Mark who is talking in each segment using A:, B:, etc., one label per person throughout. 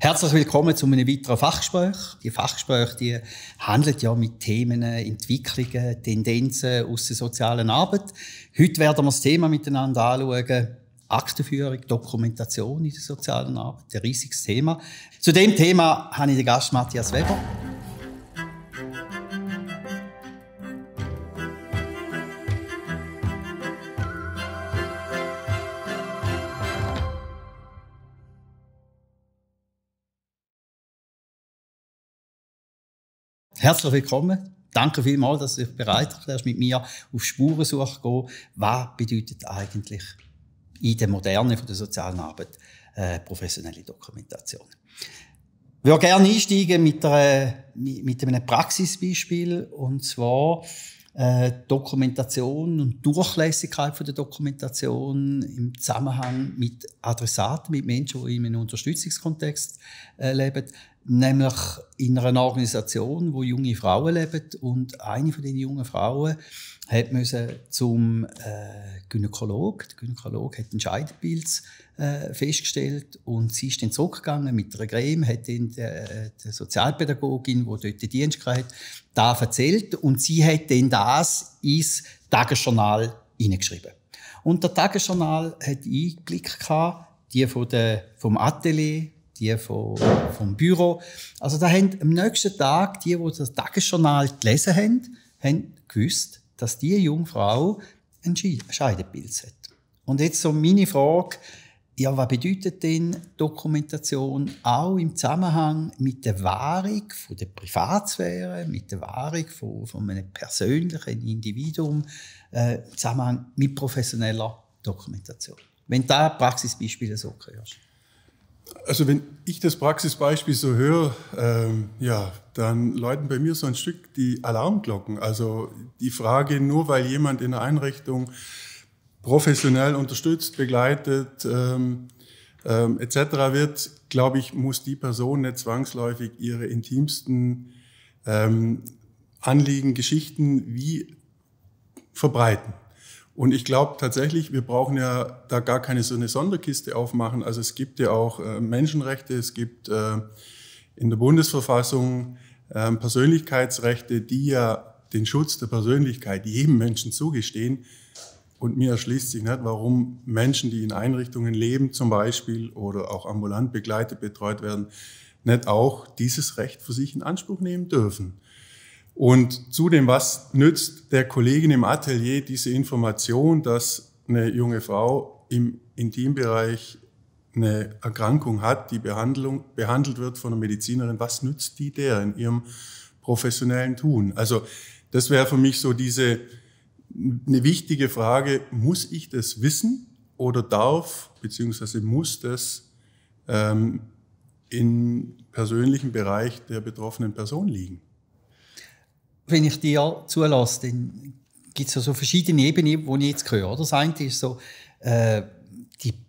A: Herzlich willkommen zu einem weiteren Fachgespräch. Die Fachgespräche die handeln ja mit Themen, Entwicklungen, Tendenzen aus der sozialen Arbeit. Heute werden wir das Thema miteinander anschauen. Aktenführung, Dokumentation in der sozialen Arbeit, ein riesiges Thema. Zu dem Thema habe ich den Gast Matthias Weber. Herzlich willkommen. Danke vielmals, dass du dich bereit erklärst, mit mir auf Spurensuche zu gehen. Was bedeutet eigentlich in der Moderne von der sozialen Arbeit äh, professionelle Dokumentation? Ich würde gerne einsteigen mit, einer, mit einem Praxisbeispiel. Und zwar äh, Dokumentation und Durchlässigkeit von der Dokumentation im Zusammenhang mit Adressaten, mit Menschen, die in einem Unterstützungskontext äh, leben nämlich in einer Organisation, wo junge Frauen leben und eine von den jungen Frauen hat müssen zum äh, Gynäkolog. Der Gynäkolog hat einen Scheidepilz äh, festgestellt und sie ist dann zurückgegangen mit der Creme, hat dann der, äh, der Sozialpädagogin, wo die dort Dienst hat, da erzählt und sie hat dann das ins Tagesjournal hineingeschrieben. Und der Tagesjournal hat Einblick gehabt, die von der, vom Atelier die vom, vom Büro. Also da haben am nächsten Tag die, die das Tagesjournal gelesen haben, haben gewusst, dass diese junge Frau einen Scheidepilz hat. Und jetzt so meine Frage, ja, was bedeutet denn Dokumentation auch im Zusammenhang mit der Wahrung von der Privatsphäre, mit der Wahrung von, von einem persönlichen Individuum, äh, im Zusammenhang mit professioneller
B: Dokumentation? Wenn du da Praxisbeispiele so gehörst. Also wenn ich das Praxisbeispiel so höre, ähm, ja, dann läuten bei mir so ein Stück die Alarmglocken. Also die Frage, nur weil jemand in der Einrichtung professionell unterstützt, begleitet ähm, ähm, etc. wird, glaube ich, muss die Person nicht zwangsläufig ihre intimsten ähm, Anliegen, Geschichten wie verbreiten. Und ich glaube tatsächlich, wir brauchen ja da gar keine so eine Sonderkiste aufmachen. Also es gibt ja auch äh, Menschenrechte, es gibt äh, in der Bundesverfassung äh, Persönlichkeitsrechte, die ja den Schutz der Persönlichkeit jedem Menschen zugestehen. Und mir erschließt sich nicht, warum Menschen, die in Einrichtungen leben zum Beispiel oder auch ambulant begleitet, betreut werden, nicht auch dieses Recht für sich in Anspruch nehmen dürfen. Und zudem, was nützt der Kollegin im Atelier diese Information, dass eine junge Frau im Intimbereich eine Erkrankung hat, die Behandlung, behandelt wird von einer Medizinerin, was nützt die der in ihrem professionellen Tun? Also das wäre für mich so diese eine wichtige Frage, muss ich das wissen oder darf beziehungsweise muss das ähm, im persönlichen Bereich der betroffenen Person liegen? wenn ich
A: dir zulasse, dann gibt es ja so verschiedene Ebenen, die ich jetzt höre. Das eine ist so, äh,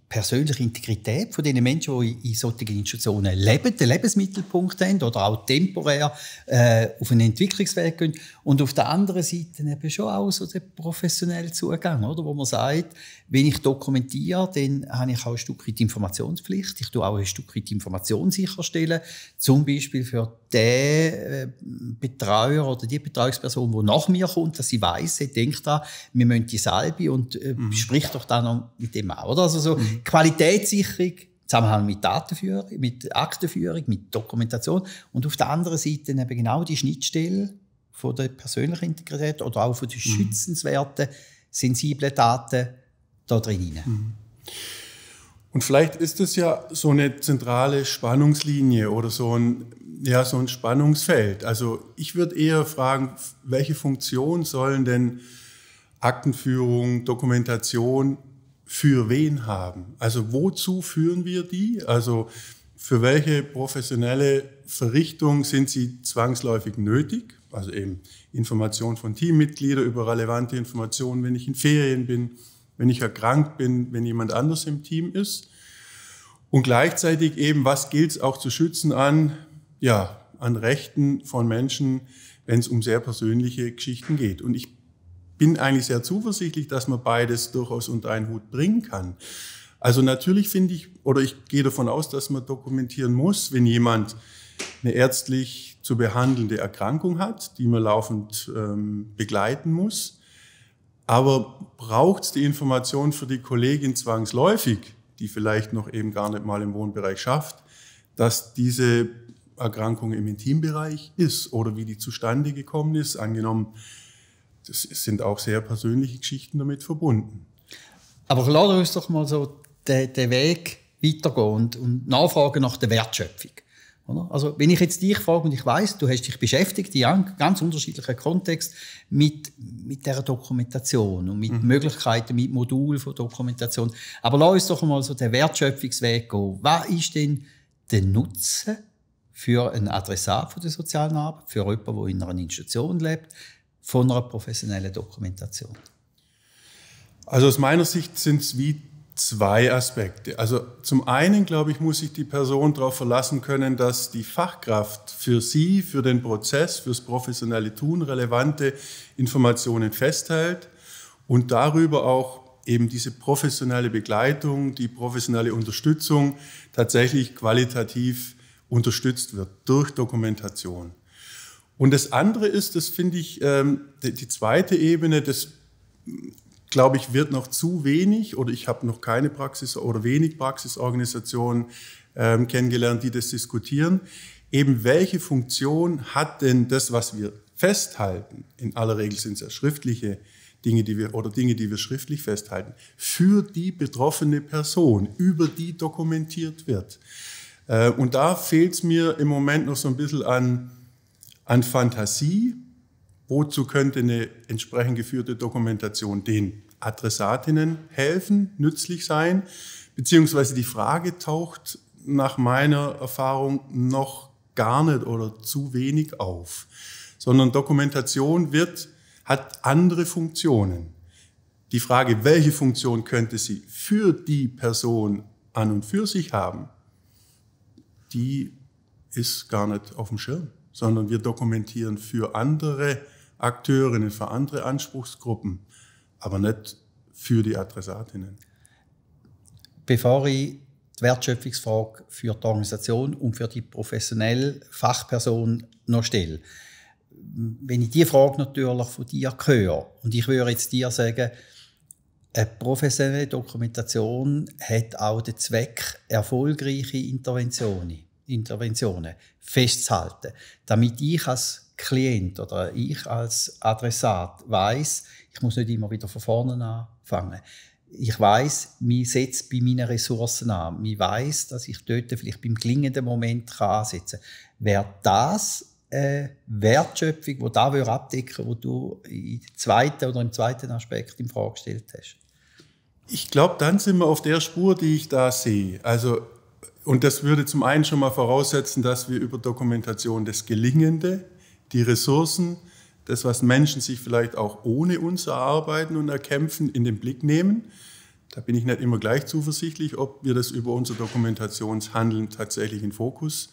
A: persönliche Integrität von den Menschen, die in solchen Institutionen leben, den Lebensmittelpunkt haben oder auch temporär äh, auf einen Entwicklungsweg gehen. Und auf der anderen Seite eben schon auch so den professionellen Zugang, oder? wo man sagt, wenn ich dokumentiere, dann habe ich auch ein Stück weit Informationspflicht. Ich tue auch ein Stück weit Information sicherstellen, zum Beispiel für den äh, Betreuer oder die Betreuungsperson, die nach mir kommt, dass sie weiss, sie denkt da, wir müssen die Salbe und äh, mhm. spricht doch dann noch mit dem auch. Oder? Also so, mhm Qualitätssicherung Zusammenhang mit Datenführung, mit Aktenführung, mit Dokumentation und auf der anderen Seite eben genau die Schnittstelle von der persönlichen Integrität oder auch von den mhm. schützenswerten, sensiblen Daten da
B: drin. Mhm. Und vielleicht ist es ja so eine zentrale Spannungslinie oder so ein, ja, so ein Spannungsfeld. Also ich würde eher fragen, welche Funktion sollen denn Aktenführung, Dokumentation für wen haben. Also wozu führen wir die? Also für welche professionelle Verrichtung sind sie zwangsläufig nötig? Also eben Informationen von Teammitgliedern über relevante Informationen, wenn ich in Ferien bin, wenn ich erkrankt bin, wenn jemand anders im Team ist. Und gleichzeitig eben, was gilt es auch zu schützen an, ja, an Rechten von Menschen, wenn es um sehr persönliche Geschichten geht. Und ich bin eigentlich sehr zuversichtlich, dass man beides durchaus unter einen Hut bringen kann. Also natürlich finde ich, oder ich gehe davon aus, dass man dokumentieren muss, wenn jemand eine ärztlich zu behandelnde Erkrankung hat, die man laufend ähm, begleiten muss. Aber braucht es die Information für die Kollegin zwangsläufig, die vielleicht noch eben gar nicht mal im Wohnbereich schafft, dass diese Erkrankung im Intimbereich ist oder wie die zustande gekommen ist, angenommen, es sind auch sehr persönliche Geschichten damit verbunden. Aber
A: lass uns doch mal so den, den Weg weitergehen und, und, nachfragen nach der Wertschöpfung. Oder? Also wenn ich jetzt dich frage und ich weiß, du hast dich beschäftigt in ganz unterschiedlichen Kontext mit mit der Dokumentation und mit mhm. Möglichkeiten, mit Modulen von Dokumentation. Aber lass uns doch mal so den Wertschöpfungsweg gehen. Was ist denn der Nutzen für einen Adressat von der sozialen Arbeit, für jemanden, der in einer Institution lebt,
B: von einer professionellen Dokumentation? Also aus meiner Sicht sind es wie zwei Aspekte. Also zum einen, glaube ich, muss sich die Person darauf verlassen können, dass die Fachkraft für sie, für den Prozess, fürs professionelle Tun relevante Informationen festhält und darüber auch eben diese professionelle Begleitung, die professionelle Unterstützung tatsächlich qualitativ unterstützt wird durch Dokumentation. Und das andere ist, das finde ich, ähm, die, zweite Ebene, das glaube ich, wird noch zu wenig oder ich habe noch keine Praxis oder wenig Praxisorganisationen ähm, kennengelernt, die das diskutieren. Eben welche Funktion hat denn das, was wir festhalten? In aller Regel sind es ja schriftliche Dinge, die wir oder Dinge, die wir schriftlich festhalten, für die betroffene Person, über die dokumentiert wird. Äh, und da fehlt es mir im Moment noch so ein bisschen an an Fantasie, wozu könnte eine entsprechend geführte Dokumentation den Adressatinnen helfen, nützlich sein, beziehungsweise die Frage taucht nach meiner Erfahrung noch gar nicht oder zu wenig auf, sondern Dokumentation wird, hat andere Funktionen. Die Frage, welche Funktion könnte sie für die Person an und für sich haben, die ist gar nicht auf dem Schirm sondern wir dokumentieren für andere Akteurinnen, für andere Anspruchsgruppen, aber nicht für die Adressatinnen. Bevor ich die Wertschöpfungsfrage für die Organisation und für
A: die professionelle Fachperson noch stelle, wenn ich die Frage natürlich von dir höre und ich würde jetzt dir sagen, eine professionelle Dokumentation hat auch den Zweck erfolgreiche Interventionen. Interventionen festzuhalten, damit ich als Klient oder ich als Adressat weiß, ich muss nicht immer wieder von vorne anfangen. Ich weiß, mir setzt bei meinen Ressourcen an. Mir weiß, dass ich dort vielleicht beim klingenden Moment ansetzen kann. Wäre das eine Wertschöpfung, die da abdecken wo
B: du im zweiten oder im zweiten Aspekt in Frage gestellt hast? Ich glaube, dann sind wir auf der Spur, die ich da sehe. Also und das würde zum einen schon mal voraussetzen, dass wir über Dokumentation das Gelingende, die Ressourcen, das, was Menschen sich vielleicht auch ohne uns erarbeiten und erkämpfen, in den Blick nehmen. Da bin ich nicht immer gleich zuversichtlich, ob wir das über unser Dokumentationshandeln tatsächlich in Fokus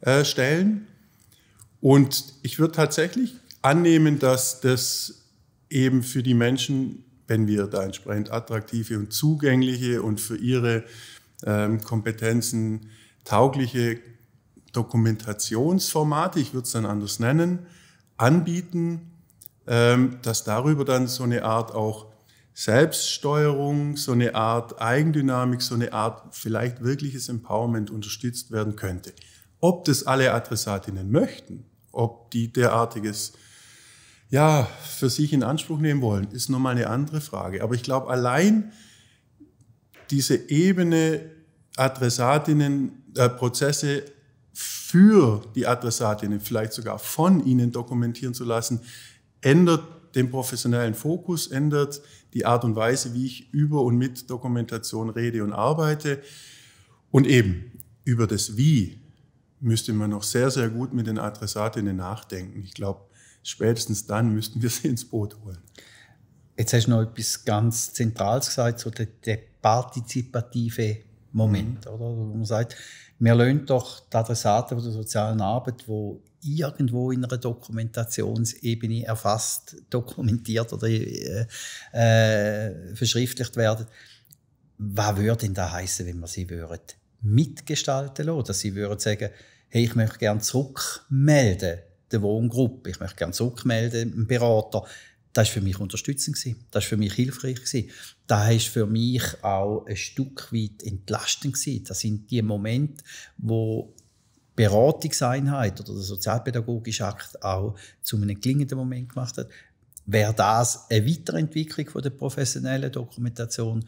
B: äh, stellen. Und ich würde tatsächlich annehmen, dass das eben für die Menschen, wenn wir da entsprechend attraktive und zugängliche und für ihre ähm, Kompetenzen taugliche Dokumentationsformate, ich würde es dann anders nennen, anbieten, ähm, dass darüber dann so eine Art auch Selbststeuerung, so eine Art Eigendynamik, so eine Art vielleicht wirkliches Empowerment unterstützt werden könnte. Ob das alle Adressatinnen möchten, ob die derartiges ja, für sich in Anspruch nehmen wollen, ist nochmal eine andere Frage. Aber ich glaube, allein diese Ebene Adressatinnen, äh, Prozesse für die Adressatinnen, vielleicht sogar von ihnen dokumentieren zu lassen, ändert den professionellen Fokus, ändert die Art und Weise, wie ich über und mit Dokumentation rede und arbeite. Und eben über das Wie müsste man noch sehr, sehr gut mit den Adressatinnen nachdenken. Ich glaube, spätestens dann müssten wir sie ins Boot holen. Jetzt hast du noch etwas ganz Zentrales gesagt, so der,
A: der partizipative Moment, mhm. oder? Wo man sagt, wir lassen doch die Adressaten der sozialen Arbeit, wo irgendwo in einer Dokumentationsebene erfasst, dokumentiert oder äh, äh verschriftlicht werden. Was würde denn da heißen, wenn wir sie würden mitgestalten lassen? Dass sie würden sagen, hey, ich möchte gerne zurückmelden der Wohngruppe, ich möchte gerne zurückmelden dem Berater das war für mich unterstützend, gewesen. das war für mich hilfreich, gewesen. das war für mich auch ein Stück weit entlastend. Gewesen. Das sind die Momente, wo Beratungseinheit oder der sozialpädagogische Akt auch zu einem gelingenden Moment gemacht hat. Wäre das eine Weiterentwicklung von der professionellen Dokumentation?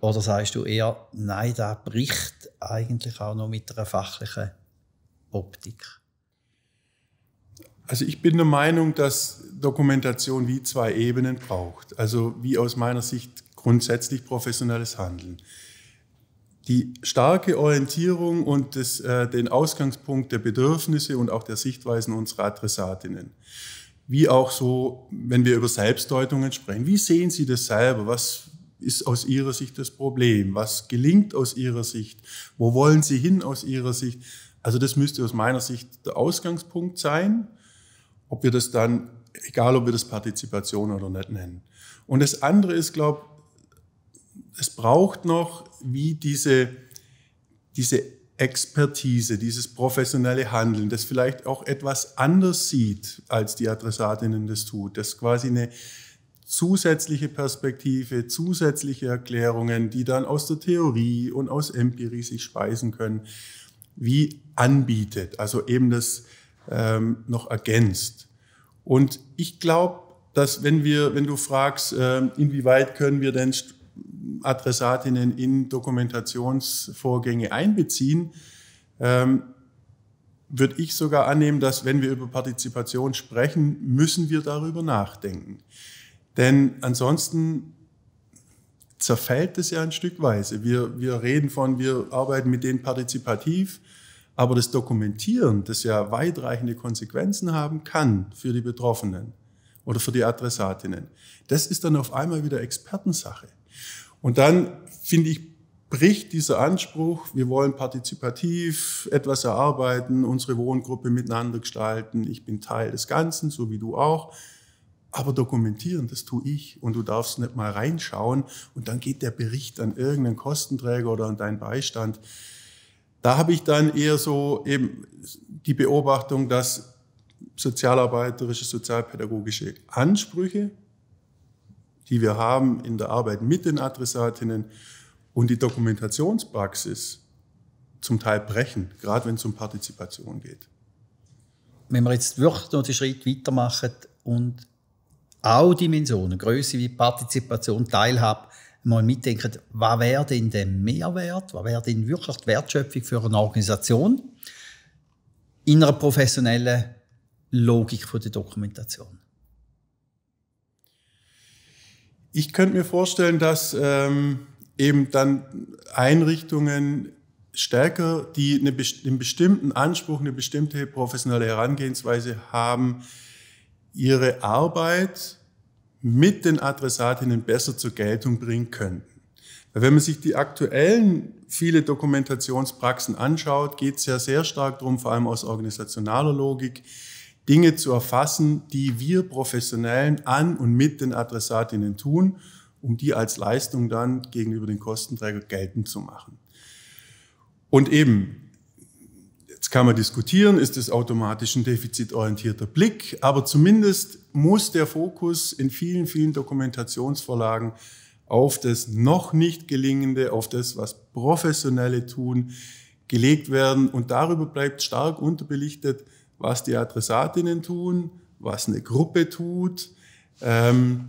A: Oder sagst du eher, nein, das bricht eigentlich auch noch mit einer fachlichen
B: Optik? Also ich bin der Meinung, dass Dokumentation wie zwei Ebenen braucht. Also wie aus meiner Sicht grundsätzlich professionelles Handeln. Die starke Orientierung und das, äh, den Ausgangspunkt der Bedürfnisse und auch der Sichtweisen unserer Adressatinnen. Wie auch so, wenn wir über Selbstdeutungen sprechen. Wie sehen Sie das selber? Was ist aus Ihrer Sicht das Problem? Was gelingt aus Ihrer Sicht? Wo wollen Sie hin aus Ihrer Sicht? Also das müsste aus meiner Sicht der Ausgangspunkt sein ob wir das dann, egal ob wir das Partizipation oder nicht nennen. Und das andere ist, glaube es braucht noch, wie diese, diese Expertise, dieses professionelle Handeln, das vielleicht auch etwas anders sieht, als die Adressatinnen das tut, das quasi eine zusätzliche Perspektive, zusätzliche Erklärungen, die dann aus der Theorie und aus Empirie sich speisen können, wie anbietet. Also eben das, ähm, noch ergänzt. Und ich glaube, dass wenn wir, wenn du fragst, äh, inwieweit können wir denn Adressatinnen in Dokumentationsvorgänge einbeziehen, ähm, würde ich sogar annehmen, dass wenn wir über Partizipation sprechen, müssen wir darüber nachdenken. Denn ansonsten zerfällt es ja ein Stückweise. Wir, wir reden von, wir arbeiten mit denen partizipativ. Aber das Dokumentieren, das ja weitreichende Konsequenzen haben kann für die Betroffenen oder für die Adressatinnen, das ist dann auf einmal wieder Expertensache. Und dann, finde ich, bricht dieser Anspruch, wir wollen partizipativ etwas erarbeiten, unsere Wohngruppe miteinander gestalten, ich bin Teil des Ganzen, so wie du auch. Aber dokumentieren, das tue ich und du darfst nicht mal reinschauen und dann geht der Bericht an irgendeinen Kostenträger oder an deinen Beistand. Da habe ich dann eher so eben die Beobachtung, dass sozialarbeiterische, sozialpädagogische Ansprüche, die wir haben in der Arbeit mit den Adressatinnen und die Dokumentationspraxis zum Teil brechen, gerade wenn es um Partizipation geht.
A: Wenn wir jetzt wirklich noch den Schritt weitermachen und auch Dimensionen, Größe wie Partizipation, Teilhabe mal mitdenken, was wäre denn der Mehrwert, was wäre denn wirklich die Wertschöpfung für eine Organisation in einer professionellen Logik von der Dokumentation?
B: Ich könnte mir vorstellen, dass ähm, eben dann Einrichtungen stärker, die eine, einen bestimmten Anspruch, eine bestimmte professionelle Herangehensweise haben, ihre Arbeit mit den Adressatinnen besser zur Geltung bringen könnten. Weil wenn man sich die aktuellen viele Dokumentationspraxen anschaut, geht es ja sehr stark darum, vor allem aus organisationaler Logik, Dinge zu erfassen, die wir Professionellen an und mit den Adressatinnen tun, um die als Leistung dann gegenüber den Kostenträgern geltend zu machen. Und eben, Jetzt kann man diskutieren, ist es automatisch ein defizitorientierter Blick, aber zumindest muss der Fokus in vielen, vielen Dokumentationsvorlagen auf das noch nicht gelingende, auf das, was Professionelle tun, gelegt werden. Und darüber bleibt stark unterbelichtet, was die Adressatinnen tun, was eine Gruppe tut, ähm,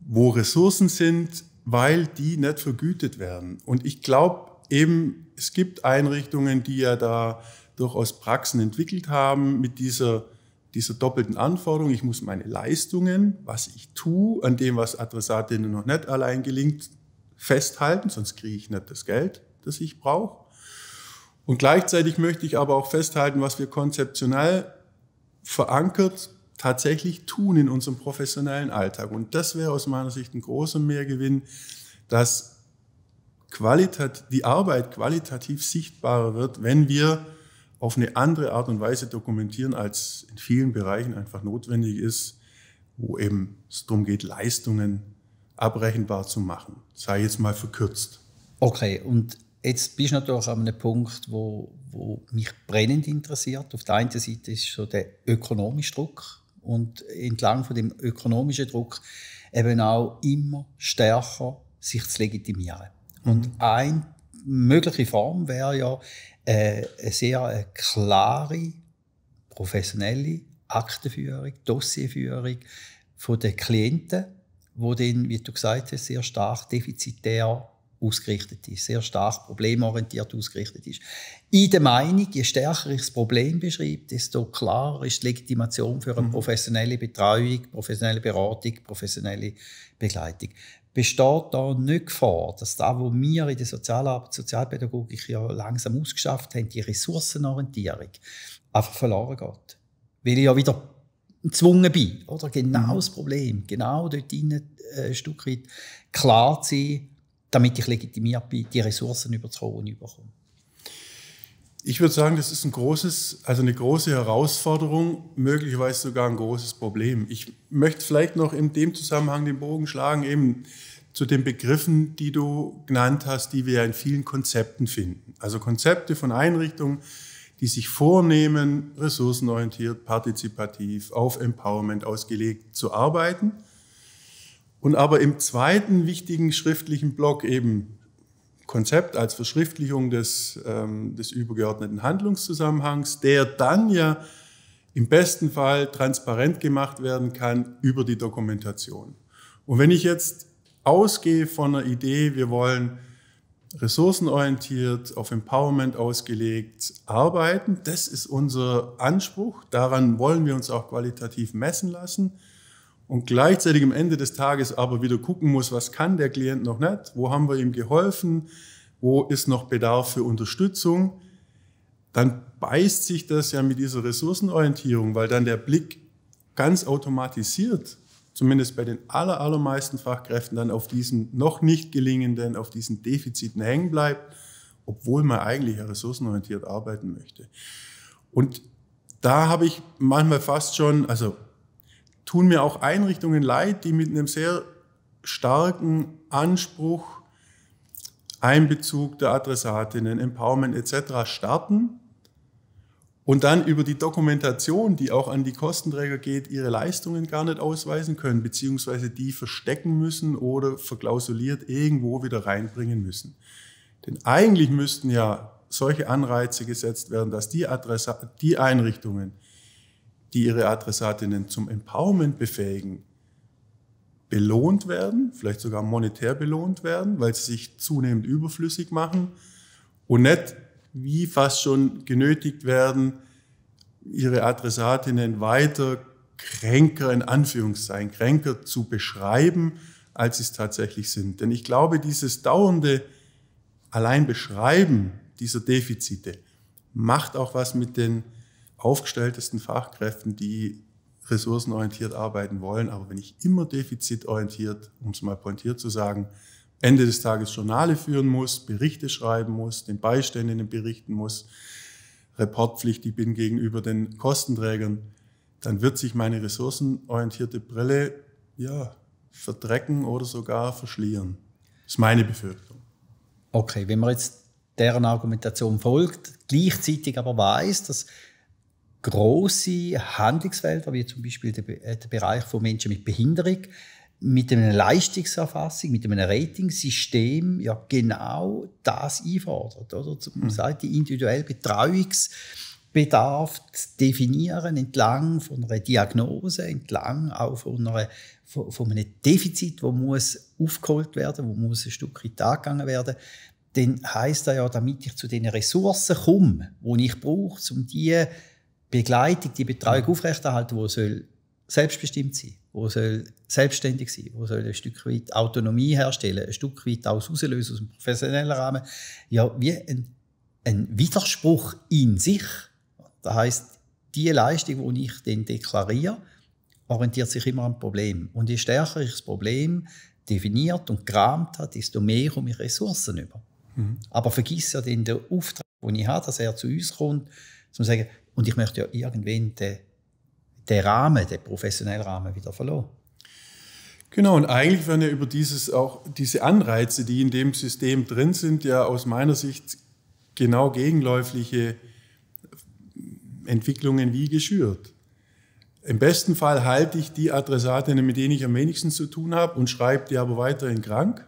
B: wo Ressourcen sind, weil die nicht vergütet werden. Und ich glaube, eben, es gibt Einrichtungen, die ja da durchaus Praxen entwickelt haben mit dieser, dieser doppelten Anforderung. Ich muss meine Leistungen, was ich tue, an dem, was Adressatinnen noch nicht allein gelingt, festhalten, sonst kriege ich nicht das Geld, das ich brauche. Und gleichzeitig möchte ich aber auch festhalten, was wir konzeptionell verankert tatsächlich tun in unserem professionellen Alltag. Und das wäre aus meiner Sicht ein großer Mehrgewinn, dass qualitat die Arbeit qualitativ sichtbarer wird, wenn wir auf eine andere Art und Weise dokumentieren, als in vielen Bereichen einfach notwendig ist, wo eben es darum geht, Leistungen abrechenbar zu machen. Sei jetzt mal verkürzt. Okay, und jetzt bist du natürlich an einem Punkt, wo, wo mich
A: brennend interessiert. Auf der einen Seite ist so der ökonomische Druck und entlang von dem ökonomischen Druck eben auch immer stärker sich zu legitimieren. Und eine mögliche Form wäre ja äh, eine sehr äh, klare, professionelle Aktenführung, Dossierführung von den Klienten, wo dann, wie du gesagt hast, sehr stark defizitär ausgerichtet ist, sehr stark problemorientiert ausgerichtet ist. In der Meinung, je stärker ich das Problem beschreibe, desto klarer ist die Legitimation für eine mhm. professionelle Betreuung, professionelle Beratung, professionelle Begleitung besteht da nicht Gefahr, dass das, was wir in der Sozialarbeit, Sozialpädagogik ja langsam ausgeschafft haben, die Ressourcenorientierung, einfach verloren geht? Weil ich ja wieder gezwungen bin, oder? Genau mhm. das Problem, genau dort rein, äh, ein Stück weit klar zu sein, damit
B: ich legitimiert bin, die Ressourcen überzukommen und überkomme. Ich würde sagen, das ist ein großes, also eine große Herausforderung, möglicherweise sogar ein großes Problem. Ich möchte vielleicht noch in dem Zusammenhang den Bogen schlagen, eben zu den Begriffen, die du genannt hast, die wir ja in vielen Konzepten finden. Also Konzepte von Einrichtungen, die sich vornehmen, ressourcenorientiert, partizipativ, auf Empowerment ausgelegt zu arbeiten. Und aber im zweiten wichtigen schriftlichen Block eben Konzept als Verschriftlichung des, ähm, des übergeordneten Handlungszusammenhangs, der dann ja im besten Fall transparent gemacht werden kann über die Dokumentation. Und wenn ich jetzt ausgehe von einer Idee, wir wollen ressourcenorientiert, auf Empowerment ausgelegt arbeiten, das ist unser Anspruch, daran wollen wir uns auch qualitativ messen lassen, und gleichzeitig am Ende des Tages aber wieder gucken muss, was kann der Klient noch nicht, wo haben wir ihm geholfen, wo ist noch Bedarf für Unterstützung, dann beißt sich das ja mit dieser Ressourcenorientierung, weil dann der Blick ganz automatisiert, zumindest bei den allermeisten Fachkräften, dann auf diesen noch nicht gelingenden, auf diesen Defiziten hängen bleibt, obwohl man eigentlich ja ressourcenorientiert arbeiten möchte. Und da habe ich manchmal fast schon, also tun mir auch Einrichtungen leid, die mit einem sehr starken Anspruch, Einbezug der Adressatinnen, Empowerment etc. starten und dann über die Dokumentation, die auch an die Kostenträger geht, ihre Leistungen gar nicht ausweisen können, beziehungsweise die verstecken müssen oder verklausuliert irgendwo wieder reinbringen müssen. Denn eigentlich müssten ja solche Anreize gesetzt werden, dass die, Adressa die Einrichtungen, die ihre Adressatinnen zum Empowerment befähigen, belohnt werden, vielleicht sogar monetär belohnt werden, weil sie sich zunehmend überflüssig machen und nicht wie fast schon genötigt werden, ihre Adressatinnen weiter kränker in Anführungszeichen, kränker zu beschreiben, als sie es tatsächlich sind. Denn ich glaube, dieses dauernde allein Beschreiben dieser Defizite macht auch was mit den aufgestelltesten Fachkräften, die ressourcenorientiert arbeiten wollen. Aber wenn ich immer defizitorientiert, um es mal pointiert zu sagen, Ende des Tages Journale führen muss, Berichte schreiben muss, den Beiständen berichten muss, reportpflichtig bin gegenüber den Kostenträgern, dann wird sich meine ressourcenorientierte Brille ja, verdrecken oder sogar verschlieren. Das ist meine Befürchtung.
A: Okay, wenn man jetzt deren Argumentation folgt, gleichzeitig aber weiß, dass große Handlungsfelder, wie zum Beispiel der, äh, der, Bereich von Menschen mit Behinderung, mit einer Leistungserfassung, mit einem Ratingsystem ja genau das einfordert. Oder? Zum mhm. Sagen, die individuelle Betreuungsbedarf zu definieren entlang von einer Diagnose, entlang auch von, einer, von, von einem Defizit, wo muss aufgeholt werden, wo muss ein Stück weit angegangen werden dann heißt das ja, damit ich zu den Ressourcen komme, die ich brauche, um diese Begleitung, die Betreuung aufrechterhalten, wo soll selbstbestimmt sein, wo soll selbstständig sein, wo soll ein Stück weit Autonomie herstellen, ein Stück weit auch rauslösen aus dem professionellen Rahmen. Ja, wie ein, ein Widerspruch in sich. Das heißt, die Leistung, die ich dann deklariere, orientiert sich immer am Problem. Und je stärker ich das Problem definiert und gerahmt habe, desto mehr komme ich Ressourcen über. Mhm. Aber vergiss ja den Auftrag, den ich habe, dass er zu uns kommt, zu sagen, und ich möchte ja irgendwann den, den Rahmen, den professionellen Rahmen wieder verloren.
B: Genau, und eigentlich werden ja über dieses auch diese Anreize, die in dem System drin sind, ja aus meiner Sicht genau gegenläufige Entwicklungen wie geschürt. Im besten Fall halte ich die Adressatinnen, mit denen ich am wenigsten zu tun habe, und schreibe die aber weiterhin krank.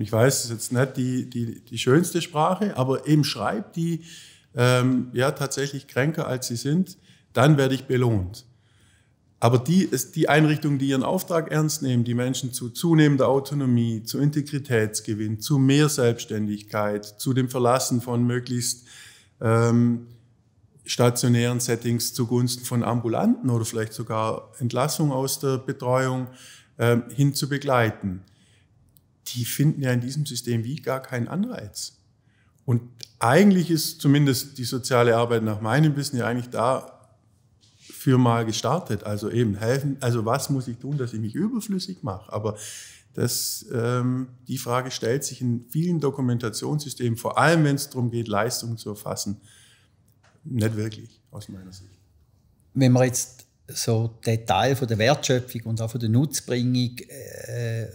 B: Und ich weiß, es ist jetzt nicht die, die, die schönste Sprache, aber eben schreibt die ähm, ja tatsächlich kränker, als sie sind, dann werde ich belohnt. Aber die, ist die Einrichtungen, die ihren Auftrag ernst nehmen, die Menschen zu zunehmender Autonomie, zu Integritätsgewinn, zu mehr Selbstständigkeit, zu dem Verlassen von möglichst ähm, stationären Settings zugunsten von ambulanten oder vielleicht sogar Entlassung aus der Betreuung ähm, hin zu begleiten die finden ja in diesem System wie gar keinen Anreiz. Und eigentlich ist zumindest die soziale Arbeit nach meinem Wissen ja eigentlich da für mal gestartet. Also eben helfen, also was muss ich tun, dass ich mich überflüssig mache? Aber das, ähm, die Frage stellt sich in vielen Dokumentationssystemen, vor allem wenn es darum geht, Leistungen zu erfassen, nicht wirklich aus meiner Sicht. Wenn man jetzt
A: so Detail von der Wertschöpfung und auch von der Nutzbringung äh,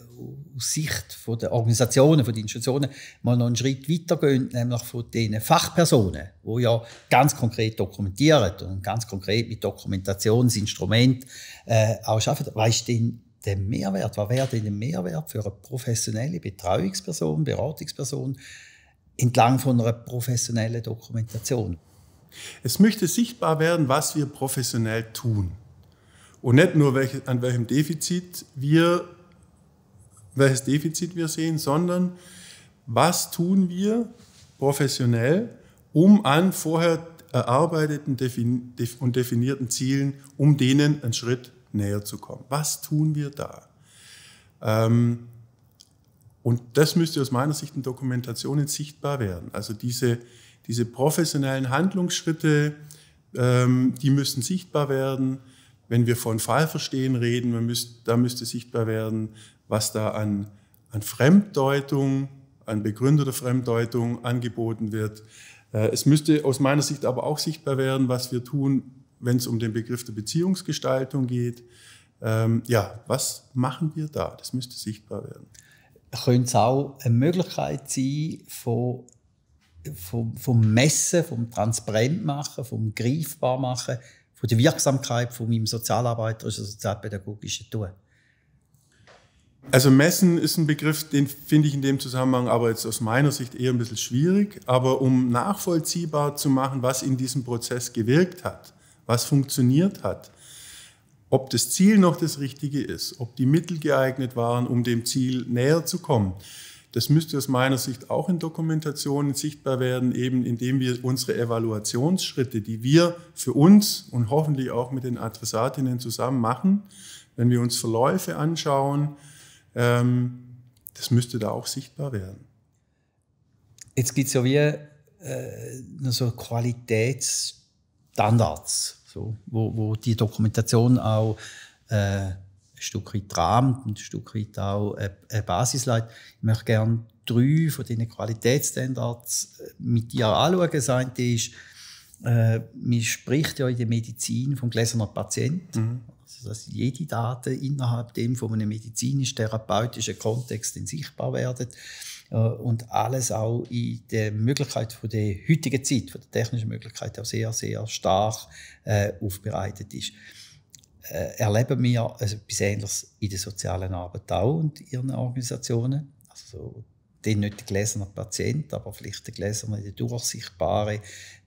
A: aus Sicht von der Organisationen, von den Institutionen mal noch einen Schritt weitergehen, nämlich von den Fachpersonen, wo ja ganz konkret dokumentieren und ganz konkret mit Dokumentationsinstrument äh, auch arbeiten. Was ist denn der Mehrwert? Was wäre denn der Mehrwert für eine professionelle Betreuungsperson, Beratungsperson entlang von einer professionellen
B: Dokumentation? Es möchte sichtbar werden, was wir professionell tun. Und nicht nur, welche, an welchem Defizit wir, welches Defizit wir sehen, sondern was tun wir professionell, um an vorher erarbeiteten und definierten Zielen, um denen einen Schritt näher zu kommen. Was tun wir da? Ähm, und das müsste aus meiner Sicht in Dokumentationen sichtbar werden. Also diese, diese professionellen Handlungsschritte, ähm, die müssen sichtbar werden wenn wir von Fallverstehen reden, müsst, da müsste sichtbar werden, was da an, an Fremddeutung, an begründeter Fremddeutung angeboten wird. Äh, es müsste aus meiner Sicht aber auch sichtbar werden, was wir tun, wenn es um den Begriff der Beziehungsgestaltung geht. Ähm, ja, was machen wir da? Das müsste sichtbar werden. Könnte es auch eine Möglichkeit sein, von, vom,
A: vom Messen, vom Transparent machen, vom Greifbar machen, von der Wirksamkeit von
B: meinem Sozialarbeiter oder sozialpädagogischen also Tun. Also messen ist ein Begriff, den finde ich in dem Zusammenhang aber jetzt aus meiner Sicht eher ein bisschen schwierig. Aber um nachvollziehbar zu machen, was in diesem Prozess gewirkt hat, was funktioniert hat, ob das Ziel noch das Richtige ist, ob die Mittel geeignet waren, um dem Ziel näher zu kommen, das müsste aus meiner Sicht auch in Dokumentationen sichtbar werden, eben indem wir unsere Evaluationsschritte, die wir für uns und hoffentlich auch mit den Adressatinnen zusammen machen, wenn wir uns Verläufe anschauen, ähm, das müsste da auch sichtbar werden. Jetzt gibt es ja wie äh,
A: so Qualitätsstandards, so, wo, wo die Dokumentation auch äh, ein Stück weit Rahmen, ein Stück weit auch eine Basis leitet. Ich möchte gerne drei von diesen Qualitätsstandards äh, mit dir anschauen. Das eine ist, äh, man spricht ja in der Medizin vom gläsernen Patienten. Mhm. Also, dass jede Daten innerhalb dem von einem medizinisch-therapeutischen Kontext sichtbar werden äh, und alles auch in der Möglichkeit von der heutigen Zeit, von der technischen Möglichkeit auch sehr, sehr stark äh, aufbereitet ist äh, erleben wir also etwas Ähnliches in der sozialen Arbeit auch und ihren Organisationen. Also den nicht der gläserne Patient, aber vielleicht der gläserne, der durchsichtbare,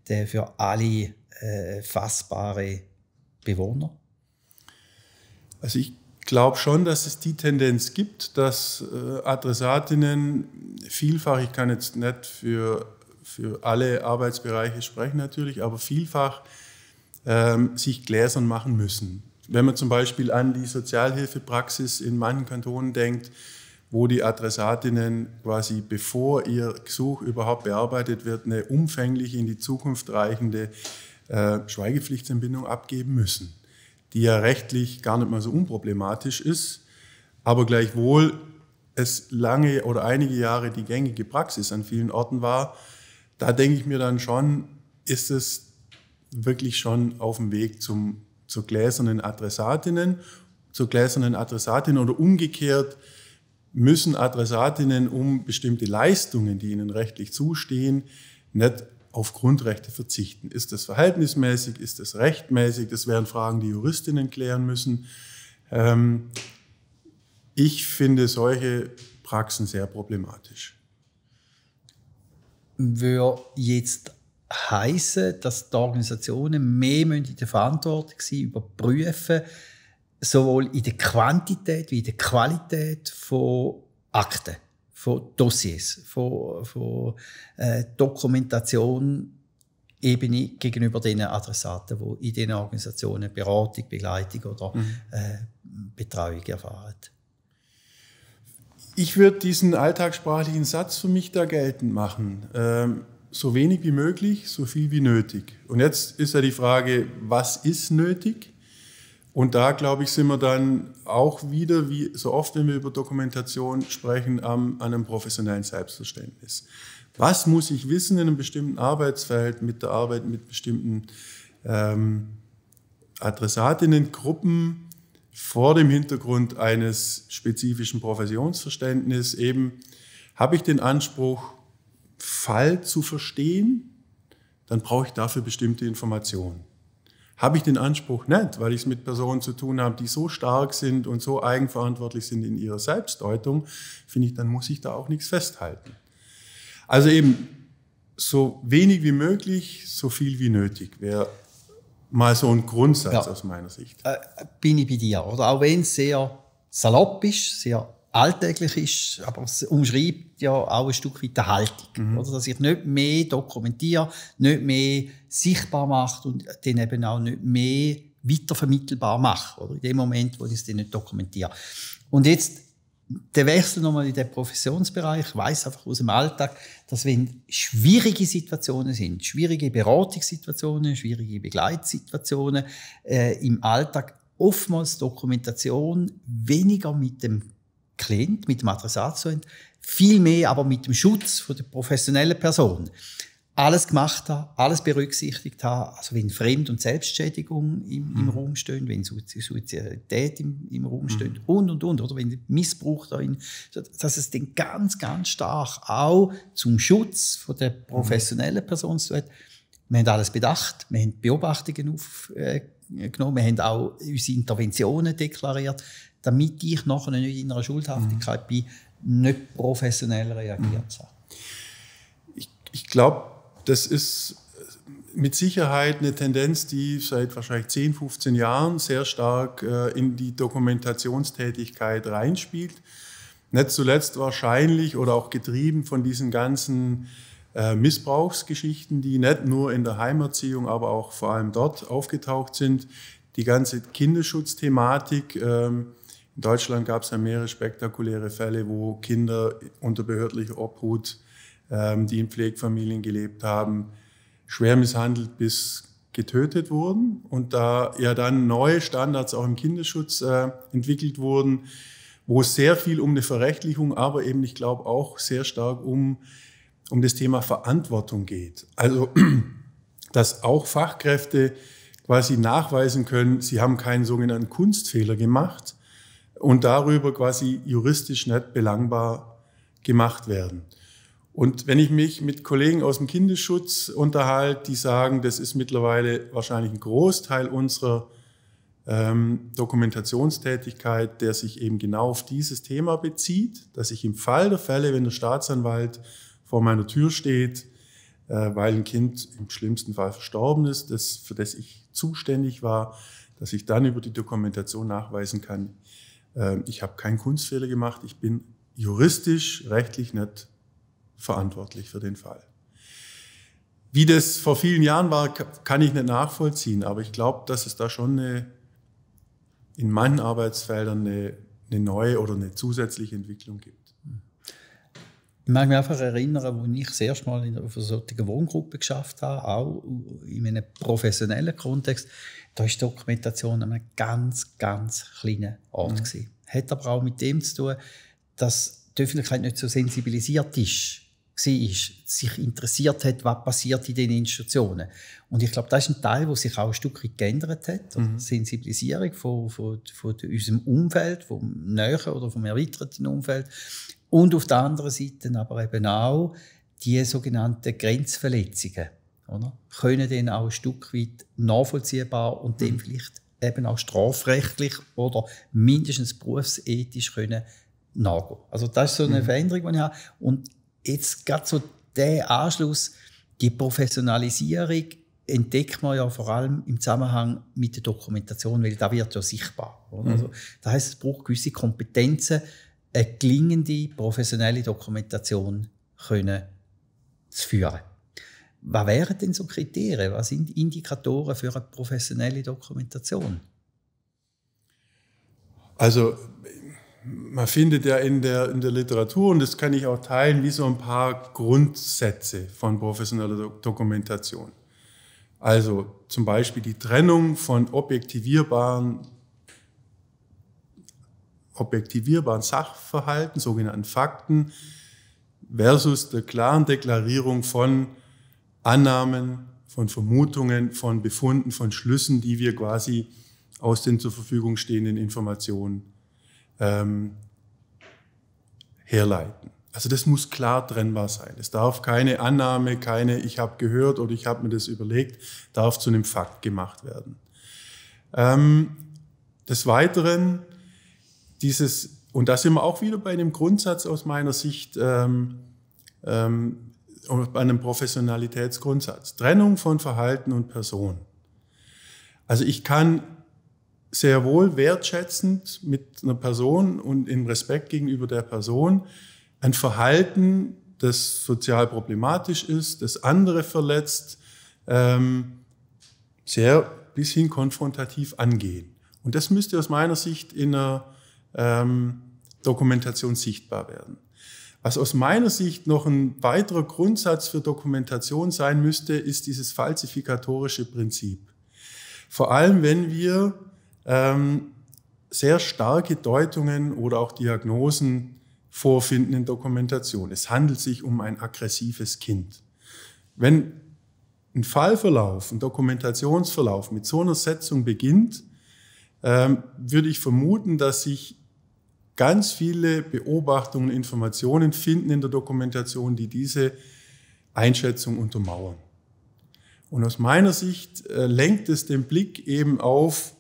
A: der für alle äh, fassbare Bewohner?
B: Also ich glaube schon, dass es die Tendenz gibt, dass äh, Adressatinnen vielfach, ich kann jetzt nicht für, für alle Arbeitsbereiche sprechen natürlich, aber vielfach ähm, sich gläsern machen müssen. Wenn man zum Beispiel an die Sozialhilfepraxis in manchen Kantonen denkt, wo die Adressatinnen quasi bevor ihr Gesuch überhaupt bearbeitet wird, eine umfängliche, in die Zukunft reichende äh, Schweigepflichtentbindung abgeben müssen, die ja rechtlich gar nicht mal so unproblematisch ist, aber gleichwohl es lange oder einige Jahre die gängige Praxis an vielen Orten war, da denke ich mir dann schon, ist es wirklich schon auf dem Weg zum zu gläsernen Adressatinnen, zu gläsernen Adressatinnen oder umgekehrt müssen Adressatinnen um bestimmte Leistungen, die ihnen rechtlich zustehen, nicht auf Grundrechte verzichten. Ist das verhältnismäßig? Ist das rechtmäßig? Das wären Fragen, die Juristinnen klären müssen. Ähm, ich finde solche Praxen sehr problematisch. Wer jetzt
A: heißen, dass die Organisationen mehr in der Verantwortung sein überprüfen, sowohl in der Quantität wie in der Qualität von Akten, von Dossiers, von, von äh, Dokumentation Ebene gegenüber den Adressaten, die in diesen Organisationen Beratung,
B: Begleitung oder mhm. äh, Betreuung erfahren. Ich würde diesen alltagssprachlichen Satz für mich da geltend machen. Ähm so wenig wie möglich, so viel wie nötig. Und jetzt ist ja die Frage, was ist nötig? Und da, glaube ich, sind wir dann auch wieder, wie so oft, wenn wir über Dokumentation sprechen, an einem professionellen Selbstverständnis. Was muss ich wissen in einem bestimmten Arbeitsfeld, mit der Arbeit mit bestimmten ähm, Adressatinnengruppen vor dem Hintergrund eines spezifischen Professionsverständnisses? Eben habe ich den Anspruch, Fall zu verstehen, dann brauche ich dafür bestimmte Informationen. Habe ich den Anspruch nicht, weil ich es mit Personen zu tun habe, die so stark sind und so eigenverantwortlich sind in ihrer Selbstdeutung, finde ich, dann muss ich da auch nichts festhalten. Also eben so wenig wie möglich, so viel wie nötig wäre mal so ein Grundsatz ja. aus meiner Sicht.
A: Äh, bin ich bei dir, oder? Auch wenn es sehr salopp ist, sehr alltäglich ist, aber es umschreibt ja auch ein Stück weit die Haltung. Mhm. Oder? Dass ich nicht mehr dokumentiere, nicht mehr sichtbar mache und dann eben auch nicht mehr weitervermittelbar mache. Oder? In dem Moment, wo ich es dann nicht dokumentiere. Und jetzt der Wechsel nochmal in den Professionsbereich, ich weiss einfach aus dem Alltag, dass wenn schwierige Situationen sind, schwierige Beratungssituationen, schwierige Begleitsituationen äh, im Alltag, oftmals Dokumentation weniger mit dem Klient, mit dem Adressat zu haben, viel mehr aber mit dem Schutz von der professionellen Person. Alles gemacht haben, alles berücksichtigt haben, also wenn Fremd- und Selbstschädigung im, im mhm. Raum stehen, wenn Suizidalität im, im Raum mhm. steht und, und, und, oder wenn Missbrauch da darin, dass es den ganz, ganz stark auch zum Schutz von der mhm. professionellen Person zu tun hat. Wir haben alles bedacht, wir haben Beobachtungen aufgegeben. äh, genommen. Wir haben auch unsere Interventionen deklariert, damit ich nachher nicht in einer Schuldhaftigkeit mhm. bin,
B: nicht professionell reagiert zu mhm. Ich, ich glaube, das ist äh, mit Sicherheit eine Tendenz, die seit wahrscheinlich 10, 15 Jahren sehr stark äh, in die Dokumentationstätigkeit reinspielt. Nicht zuletzt wahrscheinlich oder auch getrieben von diesen ganzen äh, Missbrauchsgeschichten, die nicht nur in der Heimerziehung, aber auch vor allem dort aufgetaucht sind. Die ganze Kinderschutzthematik. Ähm, in Deutschland gab es ja mehrere spektakuläre Fälle, wo Kinder unter behördlicher Obhut, ähm, die in Pflegfamilien gelebt haben, schwer misshandelt bis getötet wurden und da ja dann neue Standards auch im Kinderschutz äh, entwickelt wurden, wo es sehr viel um eine Verrechtlichung, aber eben ich glaube auch sehr stark um um das Thema Verantwortung geht. Also, dass auch Fachkräfte quasi nachweisen können, sie haben keinen sogenannten Kunstfehler gemacht und darüber quasi juristisch nicht belangbar gemacht werden. Und wenn ich mich mit Kollegen aus dem Kindesschutz unterhalte, die sagen, das ist mittlerweile wahrscheinlich ein Großteil unserer ähm, Dokumentationstätigkeit, der sich eben genau auf dieses Thema bezieht, dass ich im Fall der Fälle, wenn der Staatsanwalt vor meiner Tür steht, äh, weil ein Kind im schlimmsten Fall verstorben ist, das, für das ich zuständig war, dass ich dann über die Dokumentation nachweisen kann, ähm, ich habe keinen Kunstfehler gemacht, ich bin juristisch, rechtlich nicht verantwortlich für den Fall. Wie das vor vielen Jahren war, kann ich nicht nachvollziehen, aber ich glaube, dass es da schon eine, in manchen Arbeitsfeldern eine, eine neue oder eine zusätzliche Entwicklung gibt.
A: Ich mag mich einfach erinnern, als ich das erste Mal in einer solchen Wohngruppe geschafft habe, auch in einem professionellen Kontext, da war die Dokumentation an einem ganz, ganz kleinen Ort. Mhm. Gewesen. Hat aber auch mit dem zu tun, dass die Öffentlichkeit nicht so sensibilisiert ist, war, sich interessiert hat, was passiert in den Institutionen. Und ich glaube, das ist ein Teil, der sich auch ein Stück geändert hat. Mhm. Die Sensibilisierung von, von, von unserem Umfeld, vom näheren oder vom erweiterten Umfeld, und auf der anderen Seite aber eben auch die sogenannten Grenzverletzungen oder? können dann auch ein Stück weit nachvollziehbar und dem mhm. vielleicht eben auch strafrechtlich oder mindestens berufsethisch können nachgehen. Also das ist so eine mhm. Veränderung, die ich habe. Und jetzt gerade so der Anschluss, die Professionalisierung entdeckt man ja vor allem im Zusammenhang mit der Dokumentation, weil da wird ja sichtbar. Mhm. Also, das heißt, es braucht gewisse Kompetenzen, eine gelingende professionelle Dokumentation können zu führen. Was wären denn so Kriterien? Was sind Indikatoren für eine professionelle Dokumentation?
B: Also man findet ja in der, in der Literatur, und das kann ich auch teilen, wie so ein paar Grundsätze von professioneller Dokumentation. Also zum Beispiel die Trennung von objektivierbaren objektivierbaren Sachverhalten, sogenannten Fakten, versus der klaren Deklarierung von Annahmen, von Vermutungen, von Befunden, von Schlüssen, die wir quasi aus den zur Verfügung stehenden Informationen ähm, herleiten. Also das muss klar trennbar sein. Es darf keine Annahme, keine ich habe gehört oder ich habe mir das überlegt, darf zu einem Fakt gemacht werden. Ähm, des Weiteren dieses, und da sind wir auch wieder bei einem Grundsatz aus meiner Sicht, ähm, ähm, bei einem Professionalitätsgrundsatz. Trennung von Verhalten und Person. Also ich kann sehr wohl wertschätzend mit einer Person und im Respekt gegenüber der Person ein Verhalten, das sozial problematisch ist, das andere verletzt, ähm, sehr hin konfrontativ angehen. Und das müsste aus meiner Sicht in einer ähm, Dokumentation sichtbar werden. Was aus meiner Sicht noch ein weiterer Grundsatz für Dokumentation sein müsste, ist dieses falsifikatorische Prinzip. Vor allem, wenn wir ähm, sehr starke Deutungen oder auch Diagnosen vorfinden in Dokumentation. Es handelt sich um ein aggressives Kind. Wenn ein Fallverlauf, ein Dokumentationsverlauf mit so einer Setzung beginnt, ähm, würde ich vermuten, dass sich ganz viele Beobachtungen, Informationen finden in der Dokumentation, die diese Einschätzung untermauern. Und aus meiner Sicht äh, lenkt es den Blick eben auf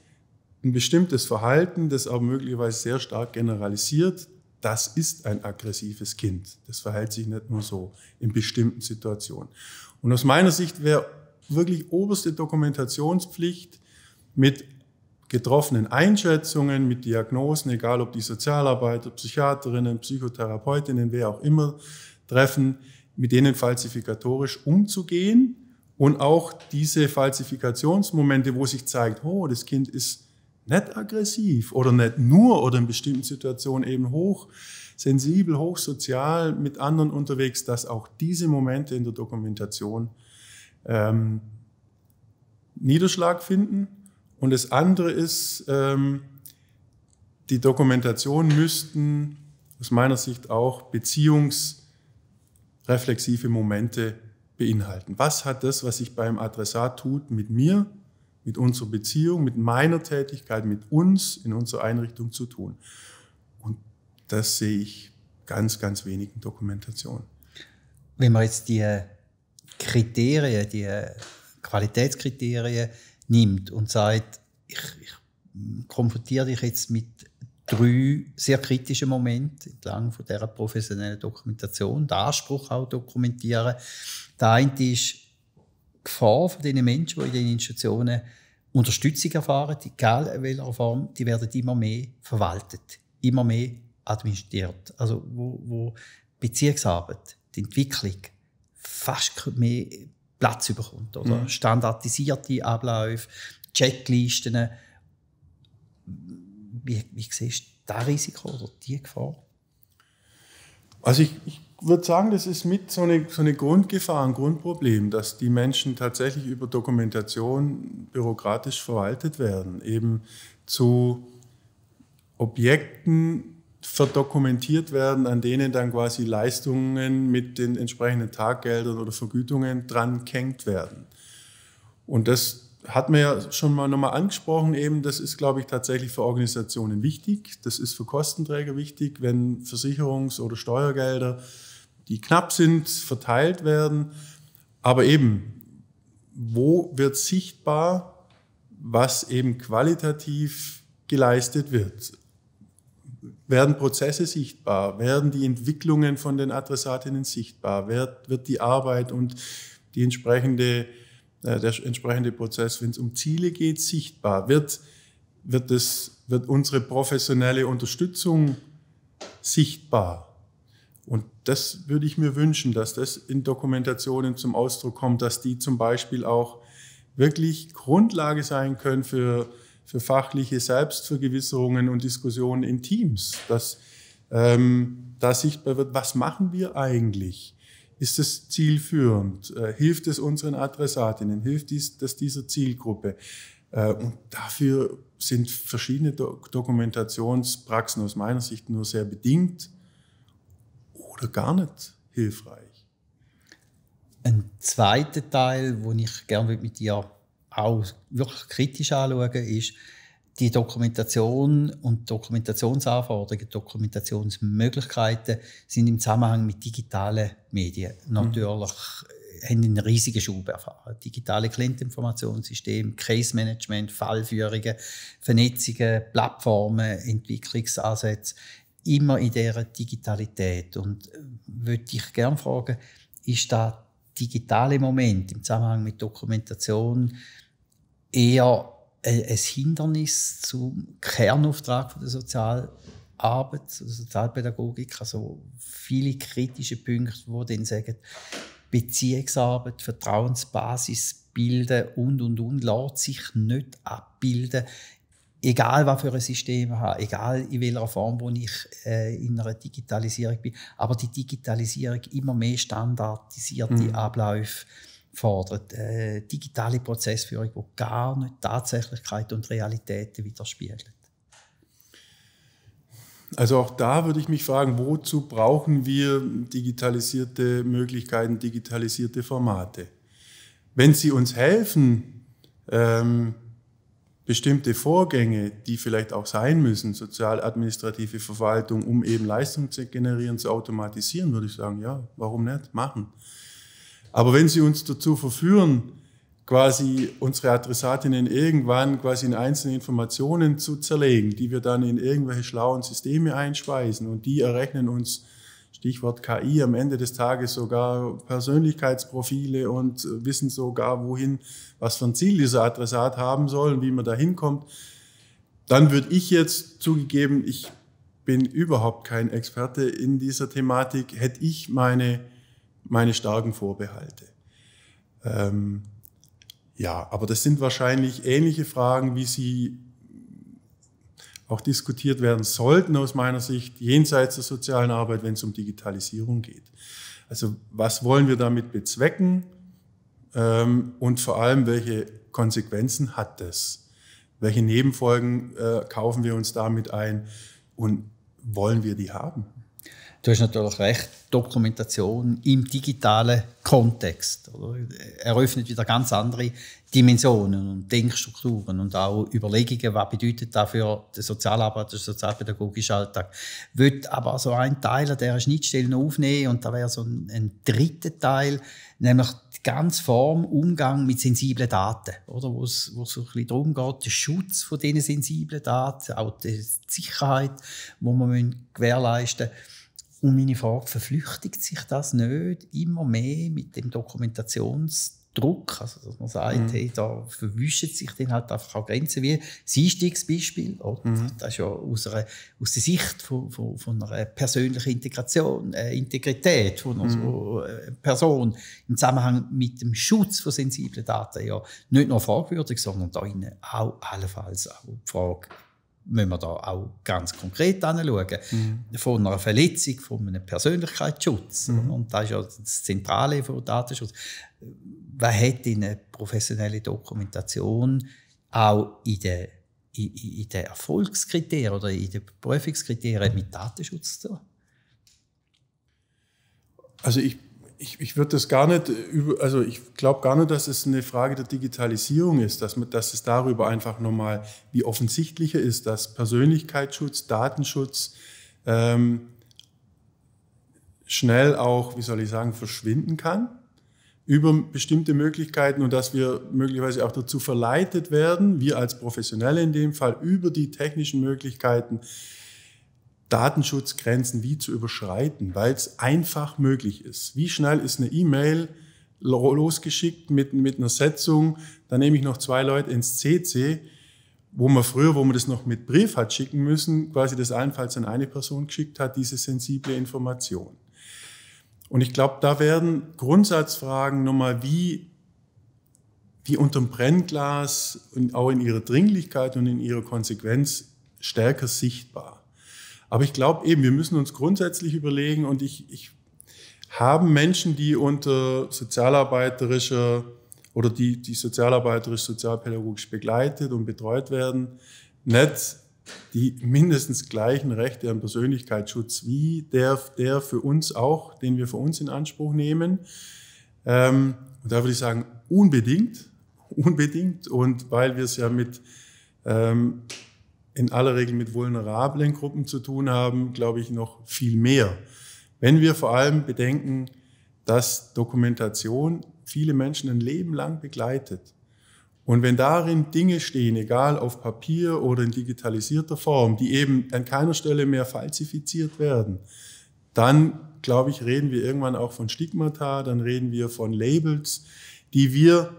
B: ein bestimmtes Verhalten, das aber möglicherweise sehr stark generalisiert. Das ist ein aggressives Kind. Das verhält sich nicht nur so in bestimmten Situationen. Und aus meiner Sicht wäre wirklich oberste Dokumentationspflicht mit getroffenen Einschätzungen, mit Diagnosen, egal ob die Sozialarbeiter, Psychiaterinnen, Psychotherapeutinnen, wer auch immer treffen, mit denen falsifikatorisch umzugehen und auch diese Falsifikationsmomente, wo sich zeigt, oh, das Kind ist nicht aggressiv oder nicht nur oder in bestimmten Situationen eben hoch sensibel, hochsozial mit anderen unterwegs, dass auch diese Momente in der Dokumentation ähm, Niederschlag finden und das andere ist, ähm, die Dokumentation müssten aus meiner Sicht auch beziehungsreflexive Momente beinhalten. Was hat das, was sich beim Adressat tut, mit mir, mit unserer Beziehung, mit meiner Tätigkeit, mit uns in unserer Einrichtung zu tun? Und das sehe ich ganz, ganz wenigen Dokumentationen. Wenn man jetzt die Kriterien,
A: die Qualitätskriterien nimmt und sagt, ich, ich konfrontiere dich jetzt mit drei sehr kritischen Momenten entlang von dieser professionellen Dokumentation, den Anspruch auch dokumentieren. Der eine ist die Gefahr von den Menschen, die in den Institutionen Unterstützung erfahren, egal in welcher Form, die werden immer mehr verwaltet, immer mehr administriert. Also wo, wo Beziehungsarbeit, die Entwicklung fast mehr Platz überkommt. Oder mhm. standardisierte Abläufe, Checklisten.
B: Wie, wie siehst du das Risiko oder die Gefahr? Also ich, ich würde sagen, das ist mit so eine, so eine Grundgefahr, ein Grundproblem, dass die Menschen tatsächlich über Dokumentation bürokratisch verwaltet werden, eben zu Objekten verdokumentiert werden, an denen dann quasi Leistungen mit den entsprechenden Taggeldern oder Vergütungen dran gehängt werden. Und das hat man ja schon mal nochmal angesprochen, eben, das ist, glaube ich, tatsächlich für Organisationen wichtig. Das ist für Kostenträger wichtig, wenn Versicherungs- oder Steuergelder, die knapp sind, verteilt werden. Aber eben, wo wird sichtbar, was eben qualitativ geleistet wird? werden Prozesse sichtbar, werden die Entwicklungen von den Adressatinnen sichtbar, wird, wird die Arbeit und die entsprechende, äh, der entsprechende Prozess, wenn es um Ziele geht, sichtbar, wird, wird, das, wird unsere professionelle Unterstützung sichtbar. Und das würde ich mir wünschen, dass das in Dokumentationen zum Ausdruck kommt, dass die zum Beispiel auch wirklich Grundlage sein können für für fachliche Selbstvergewisserungen und Diskussionen in Teams, dass ähm, da sichtbar wird, was machen wir eigentlich? Ist es zielführend? Äh, hilft es unseren Adressatinnen? Hilft dies, das dieser Zielgruppe? Äh, und dafür sind verschiedene Do Dokumentationspraxen aus meiner Sicht nur sehr bedingt oder gar nicht hilfreich. Ein zweiter Teil,
A: wo ich gerne mit dir auch wirklich kritisch anschauen, ist die Dokumentation und Dokumentationsanforderungen, Dokumentationsmöglichkeiten sind im Zusammenhang mit digitalen Medien mhm. natürlich mhm. haben einen riesigen Schub erfahren. Digitale Klientinformationssysteme, Case Management, Fallführungen, Vernetzungen, Plattformen, Entwicklungsansätze, immer in dieser Digitalität. Und äh, würde ich gerne fragen, ist da digitale Moment im Zusammenhang mit Dokumentation, eher e-, ein, Hindernis zum Kernauftrag der Sozialarbeit, der also Sozialpädagogik. Also viele kritische Punkte, wo dann sagen, Beziehungsarbeit, Vertrauensbasis bilden und und und, lässt sich nicht abbilden egal was für ein System ich habe, egal in welcher Form wo ich äh, in einer Digitalisierung bin, aber die Digitalisierung immer mehr standardisierte mhm. Abläufe gefordert. Eine äh, digitale Prozessführung, die gar nicht Tatsächlichkeit und Realitäten widerspiegelt.
B: Also auch da würde ich mich fragen, wozu brauchen wir digitalisierte Möglichkeiten, digitalisierte Formate? Wenn sie uns helfen, ähm, bestimmte Vorgänge, die vielleicht auch sein müssen, sozial-administrative Verwaltung, um eben Leistung zu generieren, zu automatisieren, würde ich sagen, ja, warum nicht machen? Aber wenn Sie uns dazu verführen, quasi unsere Adressatinnen irgendwann quasi in einzelne Informationen zu zerlegen, die wir dann in irgendwelche schlauen Systeme einspeisen und die errechnen uns Stichwort KI am Ende des Tages sogar Persönlichkeitsprofile und äh, wissen sogar, wohin, was für ein Ziel dieser Adressat haben soll und wie man da hinkommt. Dann würde ich jetzt zugegeben, ich bin überhaupt kein Experte in dieser Thematik, hätte ich meine meine starken Vorbehalte. Ähm, ja, aber das sind wahrscheinlich ähnliche Fragen, wie sie auch diskutiert werden sollten aus meiner Sicht jenseits der sozialen Arbeit, wenn es um Digitalisierung geht. Also was wollen wir damit bezwecken ähm, und vor allem welche Konsequenzen hat das? Welche Nebenfolgen äh, kaufen wir uns damit ein und wollen wir die haben? Du hast natürlich
A: recht, Dokumentation im digitalen Kontext. Oder? Eröffnet wieder ganz andere Dimensionen und Denkstrukturen und auch Überlegungen, was bedeutet das für den Sozialarbeit, den sozialpädagogischen Alltag. Ich würde aber so einen Teil an dieser Schnittstelle noch aufnehmen und da wäre so ein, ein dritter Teil, nämlich die ganze Form, Umgang mit sensiblen Daten, oder? Wo es, wo so ein bisschen darum geht, der Schutz von diesen sensiblen Daten, auch die Sicherheit, wo man gewährleisten müssen und meine Frage, verflüchtigt sich das nicht immer mehr mit dem Dokumentationsdruck? Also, dass man sagt, mhm. hey, da verwischen sich dann halt einfach auch Grenzen, wie das Einstiegsbeispiel. Oder? Mhm. Das ist ja aus, einer, aus der Sicht von, von, von, einer persönlichen Integration, äh, Integrität von einer mhm. äh, Person im Zusammenhang mit dem Schutz von sensiblen Daten ja nicht nur fragwürdig, sondern da auch allenfalls auch die Frage, müssen wir da auch ganz konkret anschauen. Mhm. Von einer Verletzung, von einem Persönlichkeitsschutz. Mhm. Und das ist ja das Zentrale von Datenschutz. Wer hat in eine professionelle Dokumentation auch in den in, in den Erfolgskriterien oder in den Prüfungskriterien mit Datenschutz zu tun?
B: Also ich ich, ich würde das gar nicht, äh, über, also ich glaube gar nicht, dass es eine Frage der Digitalisierung ist, dass, man, dass es darüber einfach nochmal, wie offensichtlicher ist, dass Persönlichkeitsschutz, Datenschutz ähm, schnell auch, wie soll ich sagen, verschwinden kann über bestimmte Möglichkeiten und dass wir möglicherweise auch dazu verleitet werden, wir als Professionelle in dem Fall, über die technischen Möglichkeiten Datenschutzgrenzen wie zu überschreiten, weil es einfach möglich ist. Wie schnell ist eine E-Mail losgeschickt mit, mit einer Setzung? Da nehme ich noch zwei Leute ins CC, wo man früher, wo man das noch mit Brief hat schicken müssen, quasi das allenfalls an eine Person geschickt hat, diese sensible Information. Und ich glaube, da werden Grundsatzfragen nochmal wie die unterm Brennglas und auch in ihrer Dringlichkeit und in ihrer Konsequenz stärker sichtbar. Aber ich glaube eben, wir müssen uns grundsätzlich überlegen und ich, ich haben Menschen, die unter sozialarbeiterische oder die, die sozialarbeiterisch, sozialpädagogisch begleitet und betreut werden, nicht die mindestens gleichen Rechte an Persönlichkeitsschutz wie der, der für uns auch, den wir für uns in Anspruch nehmen. Ähm, und da würde ich sagen, unbedingt, unbedingt. Und weil wir es ja mit ähm, in aller Regel mit vulnerablen Gruppen zu tun haben, glaube ich, noch viel mehr. Wenn wir vor allem bedenken, dass Dokumentation viele Menschen ein Leben lang begleitet. Und wenn darin Dinge stehen, egal auf Papier oder in digitalisierter Form, die eben an keiner Stelle mehr falsifiziert werden, dann, glaube ich, reden wir irgendwann auch von Stigmata, dann reden wir von Labels, die wir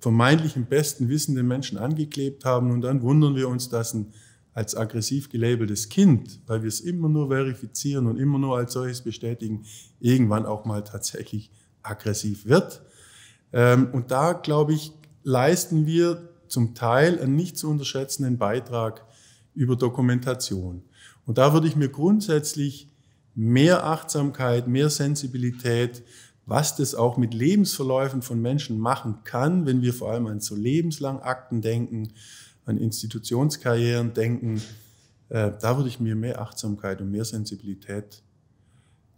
B: vermeintlich im besten Wissen den Menschen angeklebt haben und dann wundern wir uns, dass ein als aggressiv gelabeltes Kind, weil wir es immer nur verifizieren und immer nur als solches bestätigen, irgendwann auch mal tatsächlich aggressiv wird. Ähm, und da, glaube ich, leisten wir zum Teil einen nicht zu unterschätzenden Beitrag über Dokumentation. Und da würde ich mir grundsätzlich mehr Achtsamkeit, mehr Sensibilität, was das auch mit Lebensverläufen von Menschen machen kann, wenn wir vor allem an so lebenslang Akten denken, an Institutionskarrieren denken. Äh, da würde ich mir mehr Achtsamkeit und mehr Sensibilität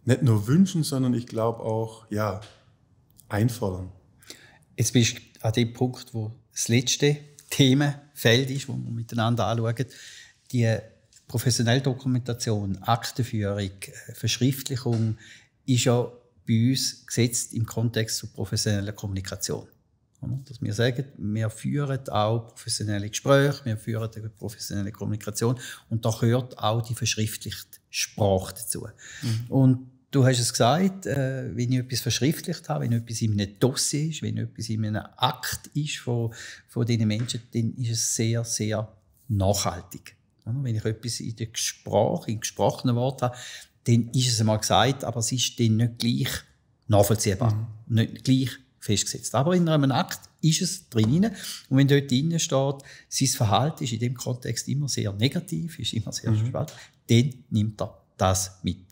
B: nicht nur wünschen, sondern ich glaube auch, ja, einfordern. Jetzt bist
A: du an dem Punkt, wo das letzte Themenfeld ist, wo wir miteinander anschauen, die professionelle Dokumentation, Aktenführung, äh, Verschriftlichung, ist ja bei uns gesetzt im Kontext zu professioneller Kommunikation. Dass wir sagen, wir führen auch professionelle Gespräche, wir führen eine professionelle Kommunikation und da gehört auch die verschriftlichte Sprache dazu. Mhm. Und du hast es gesagt, äh, wenn ich etwas verschriftlicht habe, wenn etwas in einem Dossier ist, wenn etwas in einem Akt ist von, von diesen Menschen, dann ist es sehr, sehr nachhaltig. Wenn ich etwas in der Sprache, in gesprochenen Worten habe, dann ist es einmal gesagt, aber es ist dann nicht gleich nachvollziehbar, mhm. nicht gleich festgesetzt. Aber in einem Akt ist es drin. Und wenn dort drin steht, sein Verhalten ist in dem Kontext immer sehr negativ, ist immer sehr mhm. spannend, dann nimmt er das mit.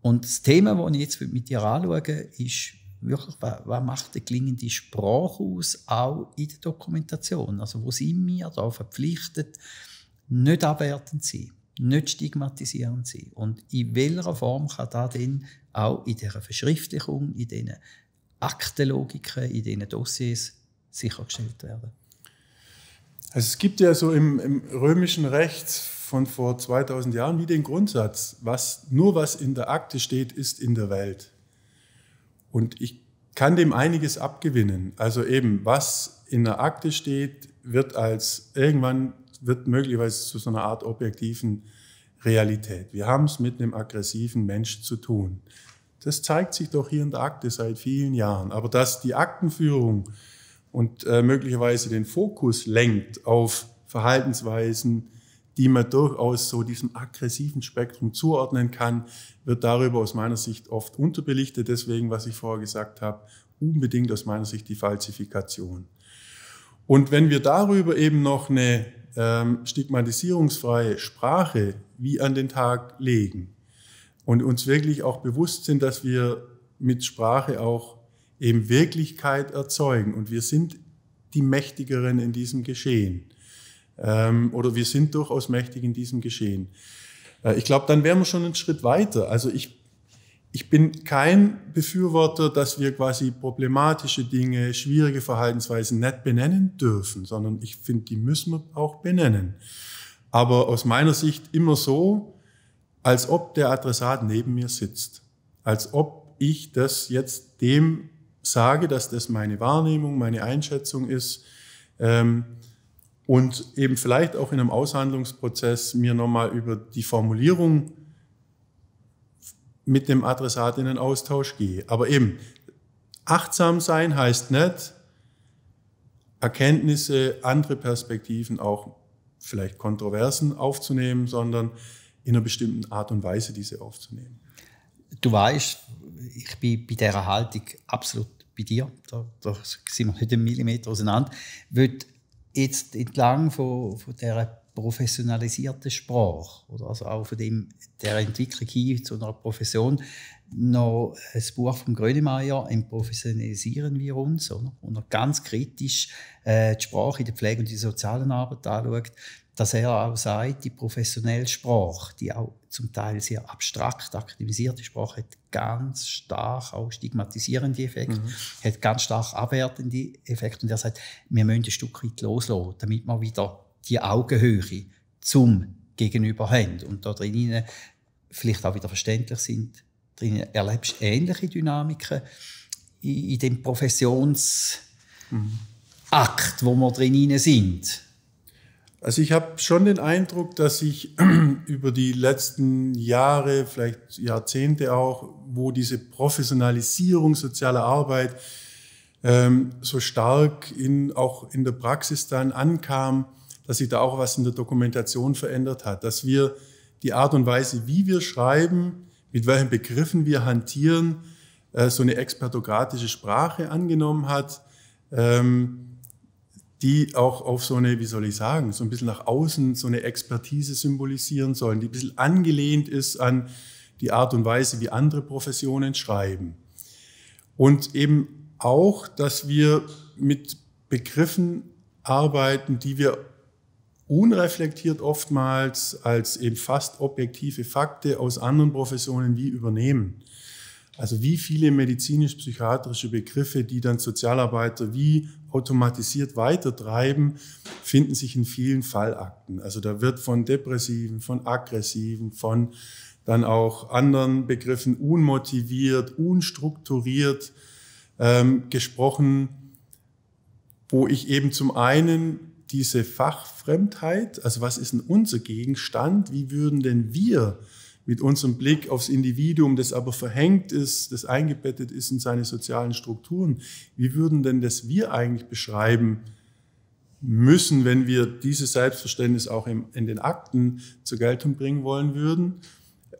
A: Und das Thema, das ich jetzt mit dir anschaue, ist wirklich, was macht eine klingende Sprache aus, auch in der Dokumentation? Also, wo sind wir da verpflichtet, nicht abwertend zu sein? nicht stigmatisierend sein. Und in welcher Form kann da denn auch in dieser Verschriftlichung, in diesen Aktenlogiken, in diesen Dossiers
B: sichergestellt werden? Also es gibt ja so im, im römischen Recht von vor 2000 Jahren wie den Grundsatz, was, nur was in der Akte steht, ist in der Welt. Und ich kann dem einiges abgewinnen. Also eben, was in der Akte steht, wird als irgendwann wird möglicherweise zu so einer Art objektiven Realität. Wir haben es mit einem aggressiven Mensch zu tun. Das zeigt sich doch hier in der Akte seit vielen Jahren. Aber dass die Aktenführung und äh, möglicherweise den Fokus lenkt auf Verhaltensweisen, die man durchaus so diesem aggressiven Spektrum zuordnen kann, wird darüber aus meiner Sicht oft unterbelichtet. Deswegen, was ich vorher gesagt habe, unbedingt aus meiner Sicht die Falsifikation. Und wenn wir darüber eben noch eine ähm, stigmatisierungsfreie Sprache wie an den Tag legen und uns wirklich auch bewusst sind, dass wir mit Sprache auch eben Wirklichkeit erzeugen und wir sind die Mächtigeren in diesem Geschehen ähm, oder wir sind durchaus mächtig in diesem Geschehen. Äh, ich glaube, dann wären wir schon einen Schritt weiter. Also ich ich bin kein Befürworter, dass wir quasi problematische Dinge, schwierige Verhaltensweisen nicht benennen dürfen, sondern ich finde, die müssen wir auch benennen. Aber aus meiner Sicht immer so, als ob der Adressat neben mir sitzt. Als ob ich das jetzt dem sage, dass das meine Wahrnehmung, meine Einschätzung ist. Ähm, und eben vielleicht auch in einem Aushandlungsprozess mir nochmal über die Formulierung mit dem Adressat in den Austausch gehe. Aber eben, achtsam sein heißt nicht, Erkenntnisse, andere Perspektiven, auch vielleicht Kontroversen aufzunehmen, sondern in einer bestimmten Art und Weise diese aufzunehmen. Du
A: weißt, ich bin bei dieser Haltung absolut bei dir. Da, da sind wir nicht einen Millimeter auseinander. Ich würde jetzt entlang von, von dieser professionalisierte Sprache, oder also auch von dem, der Entwicklung hin zu einer Profession, noch ein Buch von Grönemeyer, im Professionalisieren wir uns, oder? und er ganz kritisch äh, die Sprache in der Pflege und in der sozialen Arbeit anschaut, dass er auch sagt, die professionelle Sprache, die auch zum Teil sehr abstrakt akademisierte Sprache, hat ganz stark auch stigmatisierende Effekte, mhm. hat ganz stark abwertende Effekte. Und er sagt, wir müssen ein Stück weit loslassen, damit wir wieder die Augenhöhe zum Gegenüber haben und da drinnen vielleicht auch wieder verständlich sind. Drinnen erlebst du ähnliche Dynamiken in, in dem Professionsakt,
B: mhm. wo wir drinnen sind. Also ich habe schon den Eindruck, dass ich über die letzten Jahre, vielleicht Jahrzehnte auch, wo diese Professionalisierung sozialer Arbeit ähm, so stark in, auch in der Praxis dann ankam, dass sich da auch was in der Dokumentation verändert hat, dass wir die Art und Weise, wie wir schreiben, mit welchen Begriffen wir hantieren, äh, so eine expertokratische Sprache angenommen hat, ähm, die auch auf so eine, wie soll ich sagen, so ein bisschen nach außen so eine Expertise symbolisieren sollen, die ein bisschen angelehnt ist an die Art und Weise, wie andere Professionen schreiben. Und eben auch, dass wir mit Begriffen arbeiten, die wir unreflektiert oftmals als eben fast objektive Fakte aus anderen Professionen wie übernehmen. Also wie viele medizinisch-psychiatrische Begriffe, die dann Sozialarbeiter wie automatisiert weitertreiben, finden sich in vielen Fallakten. Also da wird von depressiven, von aggressiven, von dann auch anderen Begriffen unmotiviert, unstrukturiert ähm, gesprochen, wo ich eben zum einen diese Fachfremdheit, also was ist denn unser Gegenstand, wie würden denn wir mit unserem Blick aufs Individuum, das aber verhängt ist, das eingebettet ist in seine sozialen Strukturen, wie würden denn das wir eigentlich beschreiben müssen, wenn wir dieses Selbstverständnis auch in den Akten zur Geltung bringen wollen würden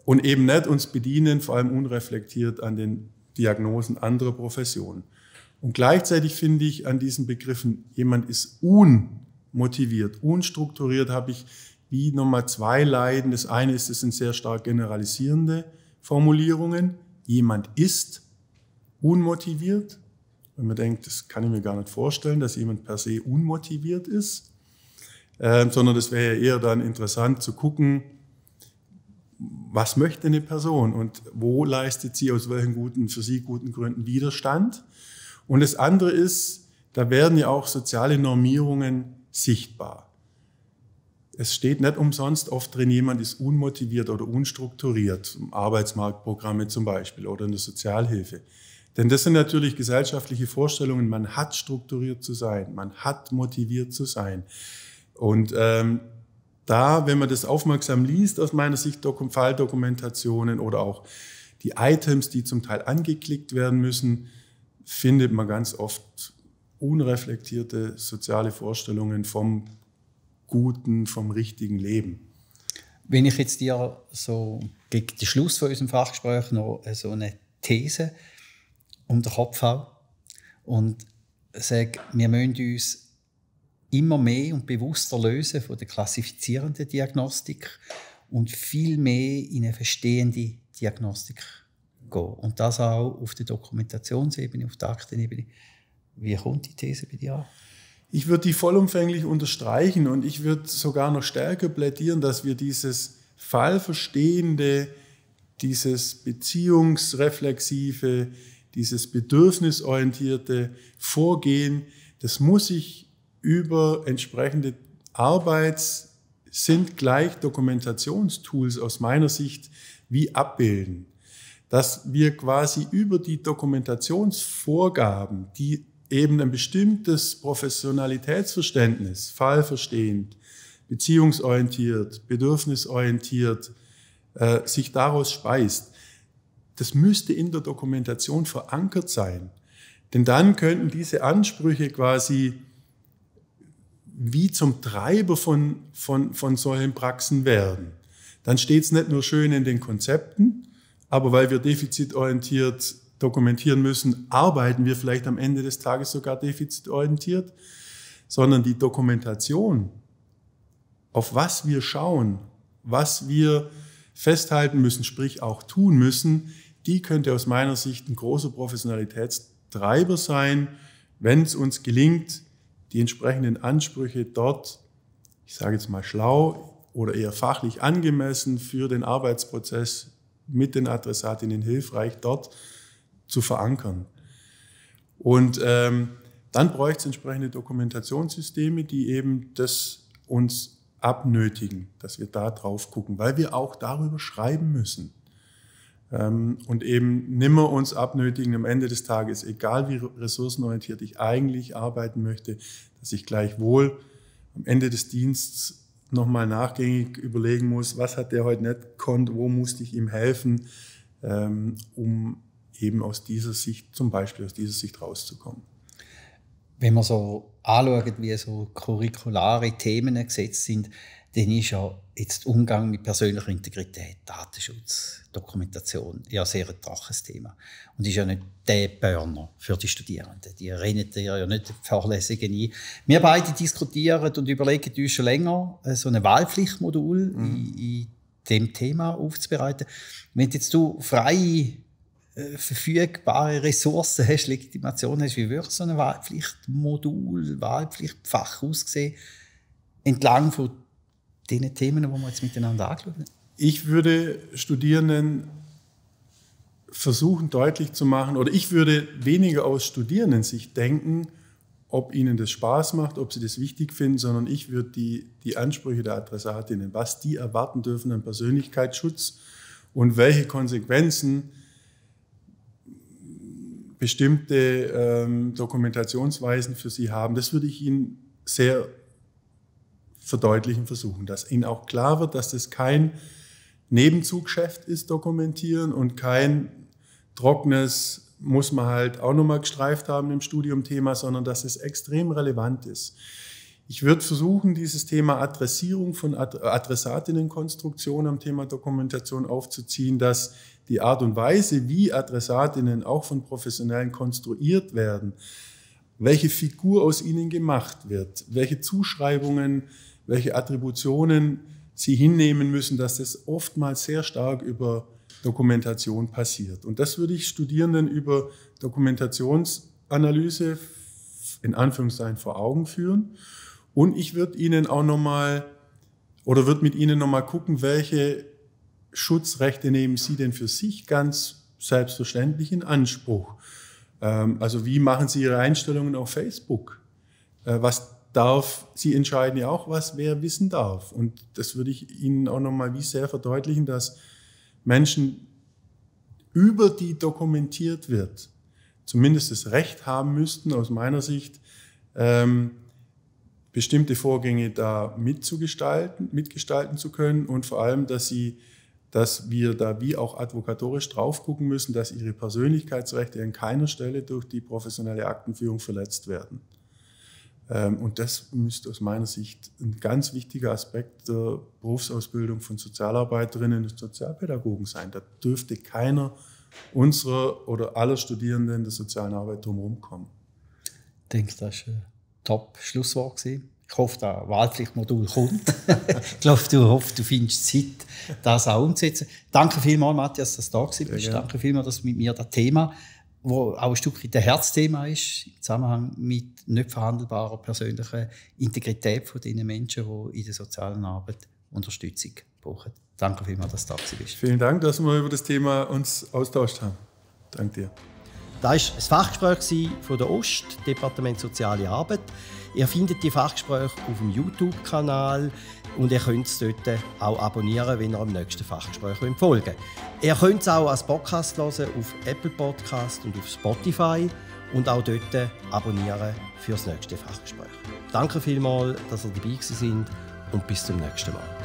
B: und eben nicht uns bedienen, vor allem unreflektiert an den Diagnosen anderer Professionen. Und gleichzeitig finde ich an diesen Begriffen, jemand ist un motiviert. Unstrukturiert habe ich wie nochmal zwei Leiden. Das eine ist, es sind sehr stark generalisierende Formulierungen. Jemand ist unmotiviert. Wenn man denkt, das kann ich mir gar nicht vorstellen, dass jemand per se unmotiviert ist, ähm, sondern das wäre ja eher dann interessant zu gucken, was möchte eine Person und wo leistet sie aus welchen guten, für sie guten Gründen Widerstand. Und das andere ist, da werden ja auch soziale Normierungen sichtbar. Es steht nicht umsonst oft drin, jemand ist unmotiviert oder unstrukturiert, Arbeitsmarktprogramme zum Beispiel oder eine Sozialhilfe. Denn das sind natürlich gesellschaftliche Vorstellungen. Man hat strukturiert zu sein, man hat motiviert zu sein. Und ähm, da, wenn man das aufmerksam liest, aus meiner Sicht Falldokumentationen oder auch die Items, die zum Teil angeklickt werden müssen, findet man ganz oft unreflektierte soziale Vorstellungen vom guten, vom richtigen Leben. Wenn ich jetzt dir so gegen den Schluss von unserem Fachgespräch noch so
A: eine These um den Kopf haue und sage, wir müssen uns immer mehr und bewusster lösen von der klassifizierenden Diagnostik und viel mehr in eine verstehende Diagnostik gehen.
B: Und das auch auf der Dokumentationsebene, auf der Aktenebene. Wie kommt die These bei dir an? Ich würde die vollumfänglich unterstreichen und ich würde sogar noch stärker plädieren, dass wir dieses Fallverstehende, dieses Beziehungsreflexive, dieses bedürfnisorientierte Vorgehen, das muss sich über entsprechende Arbeits- sind gleich Dokumentationstools aus meiner Sicht wie abbilden. Dass wir quasi über die Dokumentationsvorgaben, die eben ein bestimmtes Professionalitätsverständnis, fallverstehend, beziehungsorientiert, bedürfnisorientiert, äh, sich daraus speist. Das müsste in der Dokumentation verankert sein. Denn dann könnten diese Ansprüche quasi wie zum Treiber von, von, von solchen Praxen werden. Dann steht es nicht nur schön in den Konzepten, aber weil wir defizitorientiert dokumentieren müssen, arbeiten wir vielleicht am Ende des Tages sogar defizitorientiert, sondern die Dokumentation, auf was wir schauen, was wir festhalten müssen, sprich auch tun müssen, die könnte aus meiner Sicht ein großer Professionalitätstreiber sein, wenn es uns gelingt, die entsprechenden Ansprüche dort, ich sage jetzt mal schlau oder eher fachlich angemessen für den Arbeitsprozess mit den Adressatinnen hilfreich dort zu verankern. Und ähm, dann bräuchte es entsprechende Dokumentationssysteme, die eben das uns abnötigen, dass wir da drauf gucken, weil wir auch darüber schreiben müssen. Ähm, und eben nimmer uns abnötigen am Ende des Tages, egal wie ressourcenorientiert ich eigentlich arbeiten möchte, dass ich gleichwohl am Ende des Diensts nochmal nachgängig überlegen muss, was hat der heute nicht konnt, wo musste ich ihm helfen, ähm, um eben aus dieser Sicht, zum Beispiel aus dieser Sicht rauszukommen. Wenn man
A: so anschaut, wie so curriculare Themen gesetzt sind, dann ist ja jetzt Umgang mit persönlicher Integrität, Datenschutz, Dokumentation ja sehr ein traches Thema. Und ist ja nicht der Burner für die Studierenden. Die rennen ja nicht die Vorlesungen ein. Wir beide diskutieren und überlegen uns schon länger, äh, so ein Wahlpflichtmodul mhm. in, in, dem Thema aufzubereiten. Wenn jetzt du freie äh, verfügbare Ressourcen hast, Legitimation hast, wie würde so ein Wahlpflichtmodul, Wahlpflichtfach aussehen, entlang von den Themen, die wir
B: jetzt miteinander angeschaut haben? Ich würde Studierenden versuchen deutlich zu machen, oder ich würde weniger aus Studierendensicht denken, ob ihnen das Spaß macht, ob sie das wichtig finden, sondern ich würde die, die Ansprüche der Adressatinnen, was die erwarten dürfen an Persönlichkeitsschutz und welche Konsequenzen bestimmte ähm, Dokumentationsweisen für Sie haben. Das würde ich Ihnen sehr verdeutlichen versuchen, dass Ihnen auch klar wird, dass das kein Nebenzuggeschäft ist, dokumentieren und kein trockenes muss man halt auch nochmal gestreift haben im Studiumthema, sondern dass es extrem relevant ist. Ich würde versuchen, dieses Thema Adressierung von Adressatinnenkonstruktion am Thema Dokumentation aufzuziehen, dass die Art und Weise, wie Adressatinnen auch von Professionellen konstruiert werden, welche Figur aus ihnen gemacht wird, welche Zuschreibungen, welche Attributionen sie hinnehmen müssen, dass das oftmals sehr stark über Dokumentation passiert. Und das würde ich Studierenden über Dokumentationsanalyse in Anführungszeichen vor Augen führen. Und ich würde ihnen auch nochmal oder würde mit ihnen nochmal gucken, welche Schutzrechte nehmen Sie denn für sich ganz selbstverständlich in Anspruch? Ähm, also wie machen Sie Ihre Einstellungen auf Facebook? Äh, was darf, Sie entscheiden ja auch, was wer wissen darf. Und das würde ich Ihnen auch nochmal wie sehr verdeutlichen, dass Menschen, über die dokumentiert wird, zumindest das Recht haben müssten, aus meiner Sicht, ähm, bestimmte Vorgänge da mitzugestalten, mitgestalten zu können und vor allem, dass sie dass wir da wie auch advokatorisch drauf gucken müssen, dass ihre Persönlichkeitsrechte an keiner Stelle durch die professionelle Aktenführung verletzt werden. Ähm, und das müsste aus meiner Sicht ein ganz wichtiger Aspekt der Berufsausbildung von Sozialarbeiterinnen und Sozialpädagogen sein. Da dürfte keiner unserer oder aller Studierenden der sozialen Arbeit drumherum kommen. Ich denke, das ist ein top Schlusswort. Gewesen. Ich hoffe, das Wahlpflichtmodul kommt. ich
A: glaube, du hoffst, du findest Zeit, das auch umzusetzen. Danke vielmals, Matthias, dass du da bist. Ja, ja. Danke vielmals, dass du mit mir das Thema, wo auch ein Stückchen weit ein Herzthema ist, im Zusammenhang mit nicht verhandelbarer persönlicher Integrität von den Menschen, die in der sozialen Arbeit
B: Unterstützung brauchen. Danke vielmals, dass du da bist. Vielen Dank, dass wir uns über das Thema uns austauscht haben.
A: Danke dir. Das war ein Fachgespräch von der Ost, Departement Soziale Arbeit. Ihr findet die Fachgespräche auf dem YouTube-Kanal und ihr könnt es dort auch abonnieren, wenn ihr am nächsten Fachgespräch folgen wollt. Ihr könnt es auch als Podcast hören auf Apple Podcast und auf Spotify und auch dort abonnieren für das nächste Fachgespräch. Danke vielmals, dass ihr dabei sind und bis zum nächsten Mal.